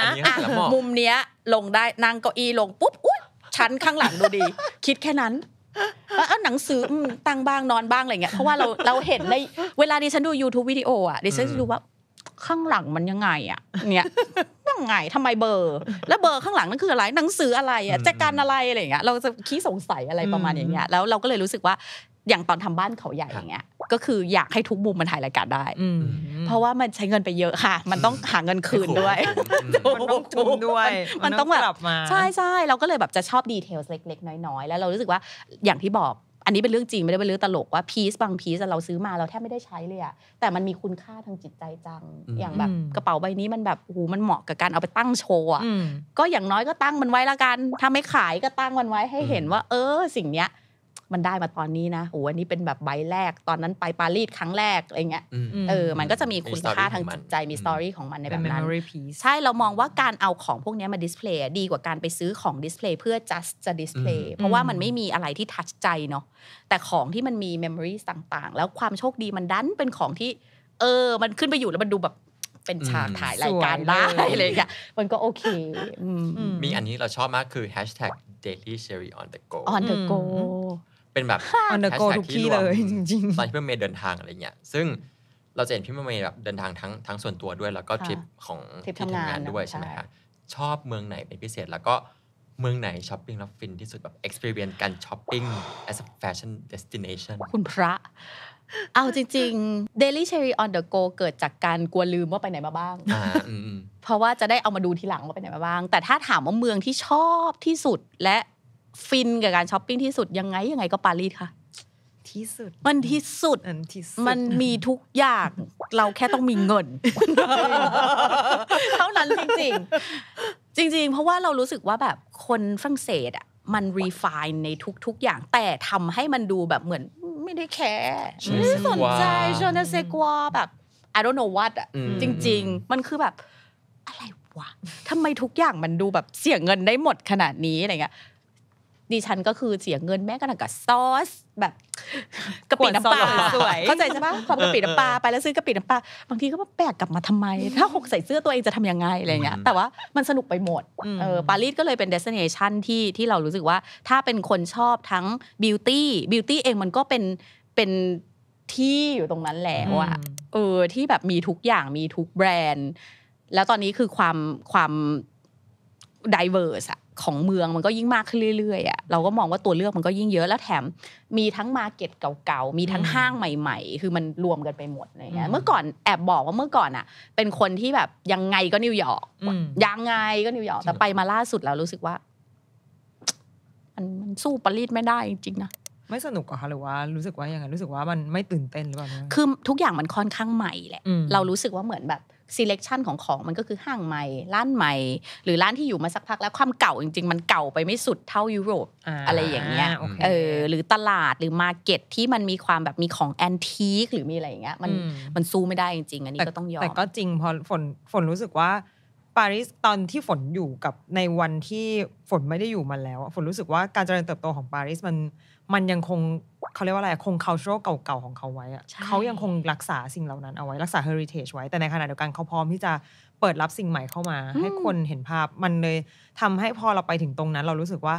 มุมเนี้ย ลงได้นั่งเก้าอี้ลงปุ๊บอุ้ยชั้นข้างหลังดูดีคิดแค่นั้นเอาหนังสือตังบ้างนอนบ้างอะไรเงี้ยเพราะว่าเราเราเห็นในเวลาดิฉันดู YouTube วิดีโออ่ะดิฉันจะดูว่าข้างหลังมันยังไงอ่ะเนี่ยยังไงทำไมเบอร์แล้วเบอร์ข้างหลังนั่นคืออะไรหนังสืออะไรอ่ะจะการอะไรอะไรเงี้ยเราจะขี้สงสัยอะไรประมาณอย่างเงี้ยแล้วเราก็เลยรู้สึกว่าอย่างตอนทำบ้านเขาใหญ่อย่างเงี้ยก็คืออยากให้ทุกมุมมันถ่ายรายการได้เพราะว่ามันใช้เงินไปเยอะค่ะ มันต้องหาเงินคืนด้วยถูกถุกด้วย มันต้องแบบใช่ใช่เราก็เลยแบบจะชอบดีเทลเล็กๆน้อยๆแล้วเรารู้สึกว่าอย่างที่บอก อันนี้เป็นเรื่องจริงไม่ได้เป็นเรื่องตลกว่าพีซบางพีซเราซื้อมาเราแทบไม่ได้ใช้เลยอะแต่มันมีคุณค่าทางจิตใจจังอย่างแบบกระเป๋าใบนี้มันแบบโอ้โหมันเหมาะกับการเอาไปตั้งโชว์อะก็อย่างน้อยก็ตั้งมันไว้ละกันถ้าไม่ขายก็ตั้งมันไว้ให้เห็นว่าเออสิ่งเนี้ยมันได้มาตอนนี้นะโอ้อันนี้เป็นแบบใบแรก ตอนนั้นไปปารีสครั้งแรกอะไรเงี้ย เออ มันก็จะมีคุณค่าทางจิตใจมีสตอรี่ของมันในแบบนั้น ใช่ เรามองว่าการเอาของพวกนี้มาดิสเพลย์ดีกว่าการไปซื้อของดิสเพลย์เพื่อ just จะดิสเพลย์ เพราะว่ามันไม่มีอะไรที่ทัชใจเนาะ แต่ของที่มันมีเมมโมรีต่างๆ แล้วความโชคดีมันดันเป็นของที่เออ มันขึ้นไปอยู่แล้วมันดูแบบเป็นฉากถ่ายรายการได้เลยค่ะมันก็โอเคมีอันนี้เราชอบมากคือ hashtag daily cherry on the go on the go เป็นแบบ o n the go ทุกที่เลย จริงๆตอนที่พี่เมย์เดินทางอะไรเงี้ยซึ่งเราจะเห็นพี่เมย์แบบเดินทางทั้งทั้งส่วนตัวด้วย แล้วก็ทริปของที่ทำงานด้วยใช่ไหมคะชอบเมืองไหนเป็นพิเศษแล้วก็เมืองไหนช้อปปิ้งแล้วฟินที่สุดแบบ experience การช้อปปิ้ง as a fashion destination คุณพระ เอาจริง ๆ daily cherry on the go เกิดจากการกลัวลืมว่าไปไหนมาบ้างเพราะว่าจะได้เอามาดูทีหลังว่าไปไหนมาบ้าง แต่ถ้าถามว่าเมืองที่ชอบที่สุดและฟินกับการช้อปปิ้งที่สุด ยังไงยังไงก็ปารีสค่ะที่สุด มันที่สุด มันมีทุกอย่าง เราแค่ต้องมีเงินเท่านั้น จริงจริงจริงเพราะว่าเรารู้สึกว่าแบบคนฝรั่งเศสอ่ะมันรีไฟน์ในทุก ๆ อย่างแต่ทำให้มันดูแบบเหมือน ไม่ได้แคร์ไม่สนใจชนเซกวาแบบ I don't know what อ่ะจริง ๆ มันคือแบบ อะไรวะทำไมทุกอย่างมันดูแบบเสียเงินได้หมดขนาดนี้อะไรเงี้ยดิฉันก็คือเสียเงินแม้กระทั่งกับซอสแบบกะปิน้ำปลาเข้าใจใช่ปะความกะปิน้ำปลาไปแล้วซื้อกะปิน้ำปลาบางทีก็มาแปลกกลับมาทำไม ถ้าหกใส่เสื้อตัวเองจะทํำยังไงอะไรเงี้ยแต่ว่ามันสนุกไปหมดเออปารีสก็เลยเป็นเดสเนชันที่ที่เรารู้สึกว่า ถ้าเป็นคนชอบทั้งบิวตี้บิวตี้เองมันก็เป็นเป็นที่อยู่ตรงนั้นแล้วอะเออที่แบบมีทุกอย่างมีทุกแบรนด์ แล้วตอนนี้คือความความดิเวอร์สอะของเมืองมันก็ยิ่งมากขึ้นเรื่อยๆอ่ะเราก็มองว่าตัวเลือกมันก็ยิ่งเยอะแล้วแถม มีทั้งมาเก็ตเก่าๆมีทั้งห้างใหม่ ๆ คือมันรวมกันไปหมดเลียเมื่อก่อนแอบบอกว่าเมื่อก่อนอ่ะ เป็นคนที่แบบยังไงก็นิวยอร์กยังไงก็นิวยอร์กแต่ไปมาล่าสุดแล้วรู้สึกว่ามันมันสู้ปารีสไม่ได้จริงๆนะไม่สนุกหรอคะหรือว่ารู้สึกว่ายังไงรู้สึกว่ามันไม่ตื่นเต้นหรือเปล่าคือทุกอย่างมันค่อนข้างใหม่แหละเรารู้สึกว่าเหมือนแบบ selection ของของมันก็คือห้างใหม่ร้านใหม่ หรือร้านที่อยู่มาสักพักแล้วความเก่าจริง ๆ มันเก่าไปไม่สุดเท่ายุโรปอะไรอย่างเงี้ยเออหรือตลาดหรือมาเก็ตที่มันมีความแบบมีของแอนทีคหรือมีอะไรอย่างเงี้ยมันมันซูไม่ได้จริง ๆ อันนี้ก็ต้องยอมแต่ก็จริงพอฝนฝนรู้สึกว่าปารีสตอนที่ฝนอยู่กับในวันที่ฝนไม่ได้อยู่มาแล้วฝนรู้สึกว่าการเจริญเติบโตของปารีสมันมันยังคงเขาเรียกว่าอะไรคง cultural เก่าๆของเขาไว้อะเขายังคงรักษาสิ่งเหล่านั้นเอาไว้รักษา heritage ไว้แต่ในขณะเดียวกันเขาพร้อมที่จะเปิดรับสิ่งใหม่เข้ามา ให้คนเห็นภาพมันเลยทำให้พอเราไปถึงตรงนั้น เรารู้สึกว่า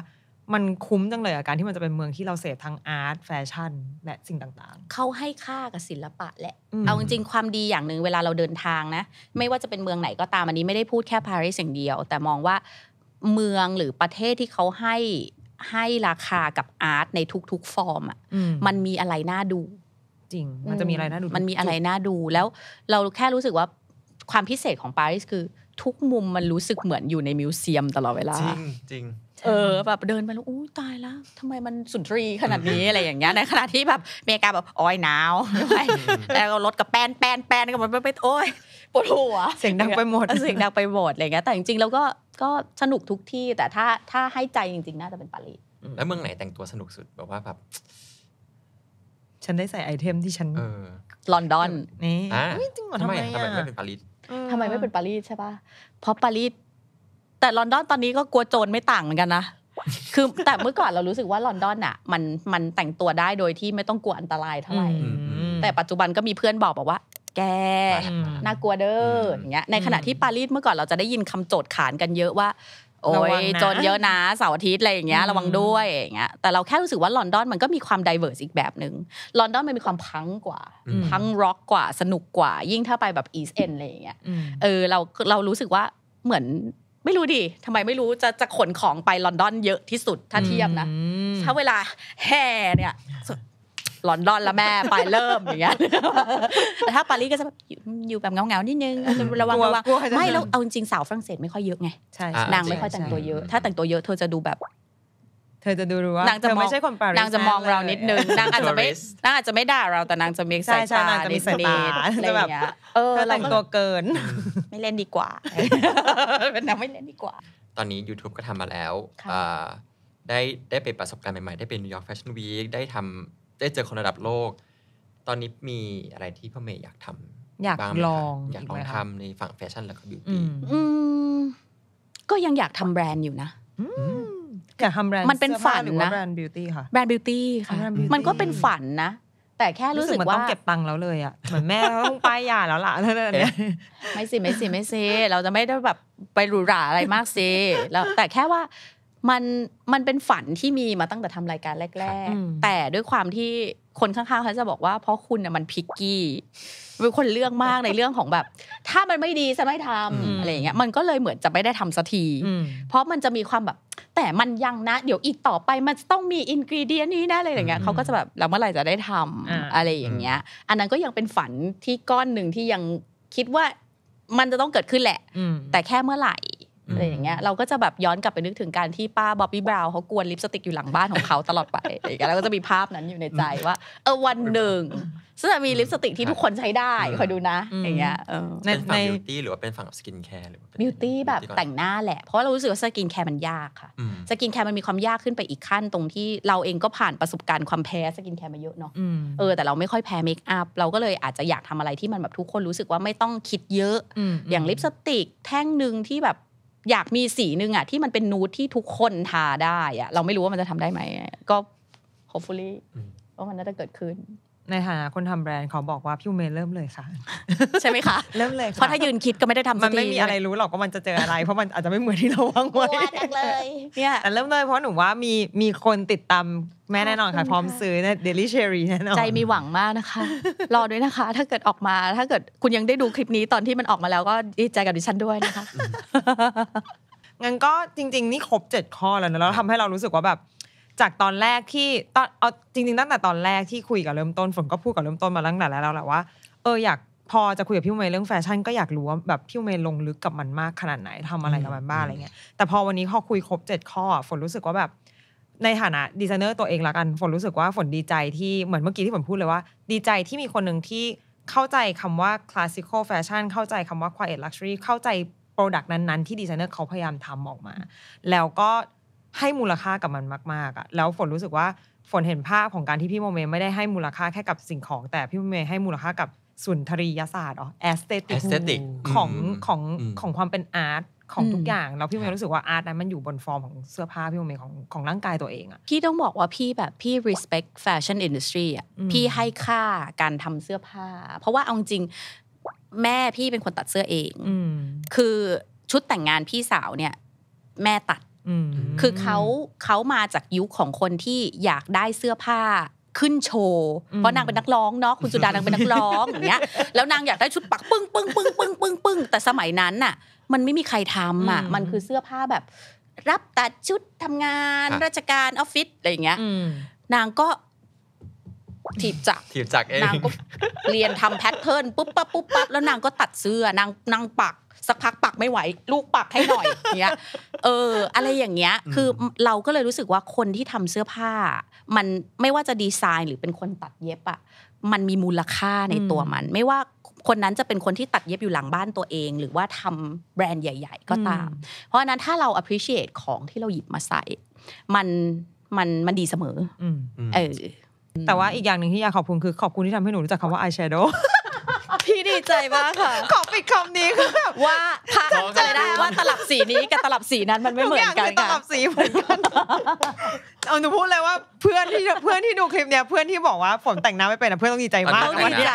มันคุ้มจังเลยอาการที่มันจะเป็นเมืองที่เราเสพทั้งอาร์ตแฟชั่นและสิ่งต่างๆ เขาให้ค่ากับศิลปะแหละ เอาจริงๆความดีอย่างหนึ่งเวลาเราเดินทางนะ ไม่ว่าจะเป็นเมืองไหนก็ตามอันนี้ไม่ได้พูดแค่ปารีสอย่างเดียวแต่มองว่าเมืองหรือประเทศที่เขาให้ให้ราคากับอาร์ตในทุก ๆฟอร์มอ่ะมันมีอะไรน่าดู จริง มันจะมีอะไรน่าดูมันมีอะไรน่าดูแล้ว เราแค่รู้สึกว่าความพิเศษของปารีสคือทุกมุมมันรู้สึกเหมือนอยู่ในมิวเซียมตลอดเวลาจริงจริงเออแบบเดินไปแล้วอู้ตายแล้วทำไมมันสุนทรีขนาดนี้อะไรอย่างเงี้ยในขณะที่แบบอเมริกาแบบอ้อยหนาว แล้วรถกับแป้นแป้นแป้นก็มันไปโอ้ยปวดหัวเสียงดังไปหมด เสียงดังไปหมดอะไรเงี้ยแต่จริงๆแล้วก็ก็สนุกทุกที่แต่ถ้าถ้าให้ใจจริงๆน่าจะเป็นปารีสแล้วเมืองไหนแต่งตัวสนุกสุดแบบว่า แบบฉันได้ใส่ไอเทม ที่ฉันลอนดอนนี่จริงเหรอทำไมทำไมไม่เป็นปารีสทำไมไม่เป็นปารีสใช่ป่ะเพราะปารีสแต่ลอนดอนตอนนี้ก็กลัวโจรไม่ต่างเหมือนกันนะคือ แต่เมื่อก่อนเรารู้สึกว่าลอนดอนอ่ะ มันมันแต่งตัวได้โดยที่ไม่ต้องกลัวอันตรายเท่าไหร่แต่ปัจจุบันก็มีเพื่อนบอกบอกว่าแก น่ากลัวเด้ออย่างเงี้ย ในขณะที่ปารีสเมื่อก่อนเราจะได้ยินคำโจดขานกันเยอะว่า โอ้ยจนเยอะนะเสาร์อาทิตย์อะไรอย่างเงี้ย ระวังด้วยอย่างเงี้ยแต่เราแค่รู้สึกว่าลอนดอนมันก็มีความดิเวอร์สอีกแบบหนึ่งลอนดอนมันมีความพังกว่า พังร็อกกว่าสนุกกว่า ยิ่งถ้าไปแบบอีสเอนอะไรอย่างเงี้ยเออเราเรารู้สึกว่าเหมือน ไม่รู้ดิทำไมไม่รู้จะจะขนของไปลอนดอนเยอะที่สุดถ้าเทียบนะ ถ้าเวลาแห่เนี่ยลอนดอนละแม่ ไปเริ่มอย่างเงี้ยแต่ถ้าปารีสก็จะอยู่แบบเงาๆนิดนึงระวังระวังไม่แล้วเอาจริงสาวฝรั่งเศส ไม่ค่อยเยอะไงนางไม่ค่อยแต่งตัวเยอะถ้าแต่งตัวเยอะเธอจะดูแบบเธอจะดูรู้ว่านางจะไม่ใช่คนปารีสนางจะมองเรานิดนึงนางอาจจะไม่นางอาจจะไม่ด่าเราแต่นางจะมีสายตาจสนีสอยตาจแบบเออแต่งตัวเกิน ไม่เล่นดีกว่าเป็นนางไม่เล่นดีกว่า ตอนนี้ YouTube ก็ทำมาแล้วได้ได้ไปประสบการณ์ใหม่ๆได้เป็นนิวยอร์กแฟชั่นวีคได้ทำได้เจอคนระดับโลก ตอนนี้มีอะไรที่พ่อเมย์อยากทำอยากลองอยากลองทำในฝั่งแฟชั่นแล้วก็บิวตี้ก็ยังอยากทำแบรนด์อยู่นะอยากทำแบรนด์มันเป็นฝันนะแบรนด์บิวตี้ค่ะแบรนด์บิวตี้ค่ะมันก็เป็นฝันนะแต่แค่รู้สึกมันว่าต้องเก็บตังค์แล้วเลยอ่ะเหมือนแม่ต้องไปหย่าแล้วล่ะเรเนี่ยไม่สิไม่สิไม่สิเราจะไม่ได้แบบไปหรูหราอะไรมากสิแล้วแต่แค่ว่ามันมันเป็นฝันที่มีมาตั้งแต่ทำรายการแรก ๆ แต่ด้วยความที่คนข้างๆ เขาจะบอกว่าเพราะคุณเนี่ยมันพิกกี้เป็นคนเลื่องมากในเรื่องของแบบ ถ้ามันไม่ดีจะไม่ทำอะไรเงี้ยมันก็เลยเหมือนจะไม่ได้ทำสักทีเพราะมันจะมีความแบบ แต่มันยังนะ เดี๋ยวอีกต่อไปมันจะต้องมีอินกรีเดียนนี้แน่เลยอย่างเงี้ยเขาก็จะแบบแล้วเมื่อไหร่จะได้ทำอะไรอย่างเงี้ย อันนั้นก็ยังเป็นฝันที่ก้อนหนึ่งที่ยังคิดว่ามันจะต้องเกิดขึ้นแหละแต่แค่เมื่อไหร่อะไรอย่างเงี้ยเราก็จะแบบย้อนกลับไปนึกถึงการที่ป้าบ๊อบบี้บราวน์เขากวนลิปสติกอยู่หลังบ้านของเขาตลอดไปอะไรอย่างเงี้ยแล้วก็จะมีภาพนั้นอยู่ในใจว่า เออวันหนึ่งซึ่งจะมีลิปสติกที่ทุกคนใช้ได้คอยดูนะอย่างเงี้ยใน็นฝั่งบิวตี้หรือว่าเป็นฝั่งสกินแคร์หรือบิวตี้แบบแต่งหน้าแหละเพราะเรารู้สึกว่าสกินแคร์มันยากค่ะสกินแคร์มันมีความยากขึ้นไปอีกขั้นตรงที่เราเองก็ผ่านประสบการณ์ความแพ้สกินแคร์มาเยอะเนาะเออแต่เราไม่ค่อยแพ้เมคอัพเราก็เลยอาจจะอยากทำอะไรที่มันแบบทุกคนรู้สึกว่าไม่ต้องคิดเยอะอย่างลิปสติกแท่งหนึ่งที่แบบอยากมีสีหนึ่งอะที่มันเป็นนูดที่ทุกคนทาได้อะเราไม่รู้ว่ามันจะทำได้ไหมก็ hopefully ว่ามันน่าจะเกิดขึ้นในฐานะคนทำแบรนด์เขาบอกว่าพี่เมย์เริ่มเลยค่ะ ใช่ไหมคะเริ่มเลยเพราะถ้ายืนคิดก็ไม่ได้ทำมันไม่มีอะไรรู้หรอกว่ามันจะเจออะไรเพราะมันอาจจะไม่เหมือนที่เราวางไว้เลยเนี่ยแต่เริ่มเลยเพราะหนูว่ามีมีคนติดตามแม่แน่นอนค่ะ พร้อมซื้อเนี่ยเดลิเชอรี่แน่นอนใจมีหวังมากนะคะรอด้วยนะคะถ้าเกิดออกมาถ้าเกิดคุณยังได้ดูคลิปนี้ตอนที่มันออกมาแล้วก็ดีใจกับดิฉันด้วยนะคะงั้นก็จริง ๆนี่ครบเจ็ดข้อแล้วนะแล้วทำให้เรารู้สึกว่าแบบจากตอนแรกที่ตอนเอาจริงๆตั้งแต่ตอนแรกที่คุยกับเริ่มต้นฝนก็พูดกับเริ่มต้นมาตั้งแต่แล้วแหละว่าเอออยาก พอจะคุยกับพี่เมย์เรื่องแฟชั่นก็อยากรู้ว่าแบบพี่เมย์ลงลึกกับมันมากขนาดไหนทำอะไรกับมันบ้างอะไรเงี้ยแต่พอวันนี้พอคุยครบเจ็ดข้อ ฝนรู้สึกว่าแบบ ในฐานะดีไซเนอร์ตัวเองละกันฝนรู้สึกว่าฝนดีใจที่เหมือนเมื่อกี้ที่ฝนพูดเลยว่า ดีใจที่มีคนหนึ่งที่เข้าใจคำว่าคลาสสิคอลแฟชั่นเข้าใจคำว่า็ดลักชัวรี่เข้าใจโปรดักต์นั้นๆที่ดีไซเนอร์เขาพยายามทำออกมา แล้วก็ให้มูลค่ากับมันมากๆอ่ะแล้วฝนรู้สึกว่าฝนเห็นภาพของการที่พี่โมเมไม่ได้ให้มูลค่าแค่กับสิ่งของแต่พี่โมเมให้มูลค่ากับสุนทรียศาสตร์อ๋อแอสเตติกของของของความเป็นอาร์ตของทุกอย่างแล้วพี่เมย์รู้สึกว่าอาร์ตนั้นมันอยู่บนฟอร์มของเสื้อผ้าพี่เมย์ของของร่างกายตัวเองอะพี่ต้องบอกว่าพี่แบบ พี่ respect fashion industry อะพี่ให้ค่าการทำเสื้อผ้า เพราะว่าเอาจริงแม่พี่เป็นคนตัดเสื้อเองคือชุดแต่งงานพี่สาวเนี่ย แม่ตัดคือเขาเขามาจากยุคของคนที่อยากได้เสื้อผ้าขึ้นโชว์เพราะนางเป็นนักร้องเนาะคุณสุดานางเป็นนักร้องอย่างเงี้ยแล้วนางอยากได้ชุดปักปึ้งปึ้งปึ้งปึ้งปึ้งปึ้งแต่สมัยนั้นน่ะมันไม่มีใครทำอ่ะมันคือเสื้อผ้าแบบ รับตัดชุดทำงานราชการออฟฟิศอะไรอย่างเงี้ยนางก็ถีบจักถีบจักเองนางก็เรียนทำแพทเทิร์นปุ๊บปั๊บปุ๊บปั๊บแล้วนางก็ตัดเสื้อนางนางปักสักพักปักไม่ไหว ลูกปักให้หน่อยเนี้ย เอออะไรอย่างเงี้ย คือเราก็เลยรู้สึกว่าคนที่ทำเสื้อผ้า มันไม่ว่าจะดีไซน์หรือเป็นคนตัดเย็บอะมันมีมูลค่าในตัวมัน ไม่ว่าคนนั้นจะเป็นคนที่ตัดเย็บอยู่หลังบ้านตัวเอง หรือว่าทำแบรนด์ใหญ่ๆ ก็ตาม เพราะนั้นถ้าเรา appreciate ของที่เราหยิบมาใส่ มันมันมันดีเสมอเออแต่ว่าอีกอย่างหนึ่งที่อยากขอบคุณคือขอบคุณที่ทำให้หนูรู้จักคำว่าอายแชโดพี่ดีใจมากค่ะขอปิดคำนี้ค่ะแบบว่าพระจได้ว่าตลับสีนี้กับตลับสีนั้นมันไม่เหมือนกันตลับสีเหมือนกันเอาหนูพูดเลยว่าเพื่อนที่เพื่อนที่ดูคลิปเนี้ยเพื่อนที่บอกว่าฝนแต่งหน้าไม่เป็นนะเพื่อนต้องดีใจมากต้องดีใจ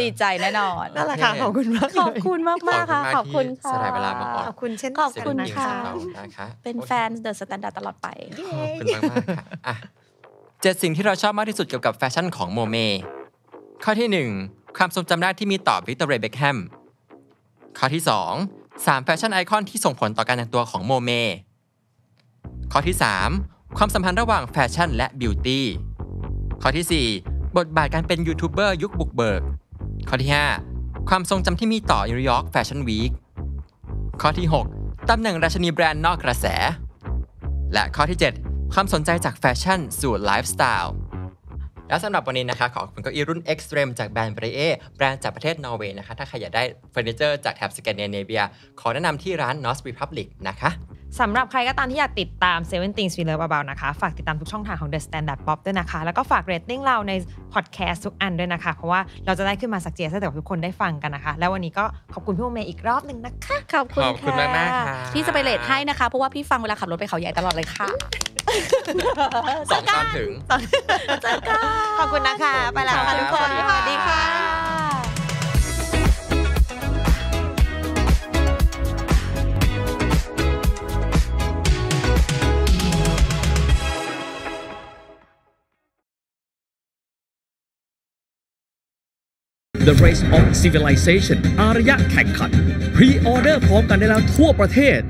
ดีใจแน่นอนนั่นแหละค่ะขอบคุณมากขอบคุณมากมากค่ะ ขอบคุณค่ะสลายเวลามาออกขอบคุณเช่นขอบคุณค่ะเป็นแฟนเดอะสแตนดาร์ดตลอดไปขอบคุณมากมากค่ะ่ะเจ็ดสิ่งที่เราชอบมากที่สุดเกี่ยวกับแฟชั่นของโมเม ข้อที่หนึ่งความทรงจำแรกที่มีต่อวิกตอเรียเบคแฮม ข้อที่ 2 3แฟชั่นไอคอนที่ส่งผลต่อการแต่งตัวของโมเม ข้อที่ 3 ความสัมพันธ์ระหว่างแฟชั่นและบิวตี้ ข้อที่ 4 บทบาทการเป็นยูทูบเบอร์ยุคบุกเบิก ข้อที่ 5 ความทรงจำที่มีต่อนิวยอร์กแฟชั่นวีค ข้อที่ 6ตำแหน่งราชนีแบรนด์นอกกระแส และข้อที่ 7 ความสนใจจากแฟชั่นสู่ไลฟ์สไตล์แล้วสำหรับวันนี้นะคะ ขอบคุณเก้าอี้รุ่น Extreme จากแบรนด์เบรเอ แบรนด์จากประเทศนอร์เวย์นะคะ ถ้าใครอยากได้เฟอร์นิเจอร์จากแถบสแกนดิเนเวียขอแนะนำที่ร้าน n o s t h Republic นะคะสำหรับใครก็ตามที่อยากติดตาม Seven Things We Love About นะคะ ฝากติดตามทุกช่องทางของ The Standard Pop ด้วยนะคะ แล้วก็ฝากเรตติ้งเราในพอดแคสต์ทุกอันด้วยนะคะ เพราะว่าเราจะได้ขึ้นมาสักเจียให้ทุกคนได้ฟังกันนะคะ แล้ววันนี้ก็ขอบคุณพี่โมเมย์อีกรอบหนึ่งนะคะ ขอบคุณขอบคุณมากค่ะพี่จะไปเรตให้นะคะ เพราะว่าพี่ฟังเวลาขับรถไปเขาใหญ่ตลอดเลยค่ะสองตอนถึงสจงกันขอบคุณนะคะ ไปแล้วค่ะทุกคนสวัสดีค่ะ The Race of Civilization อารยะแข่งขันพรีออเดอร์พร้อมกันได้แล้วทั่วประเทศ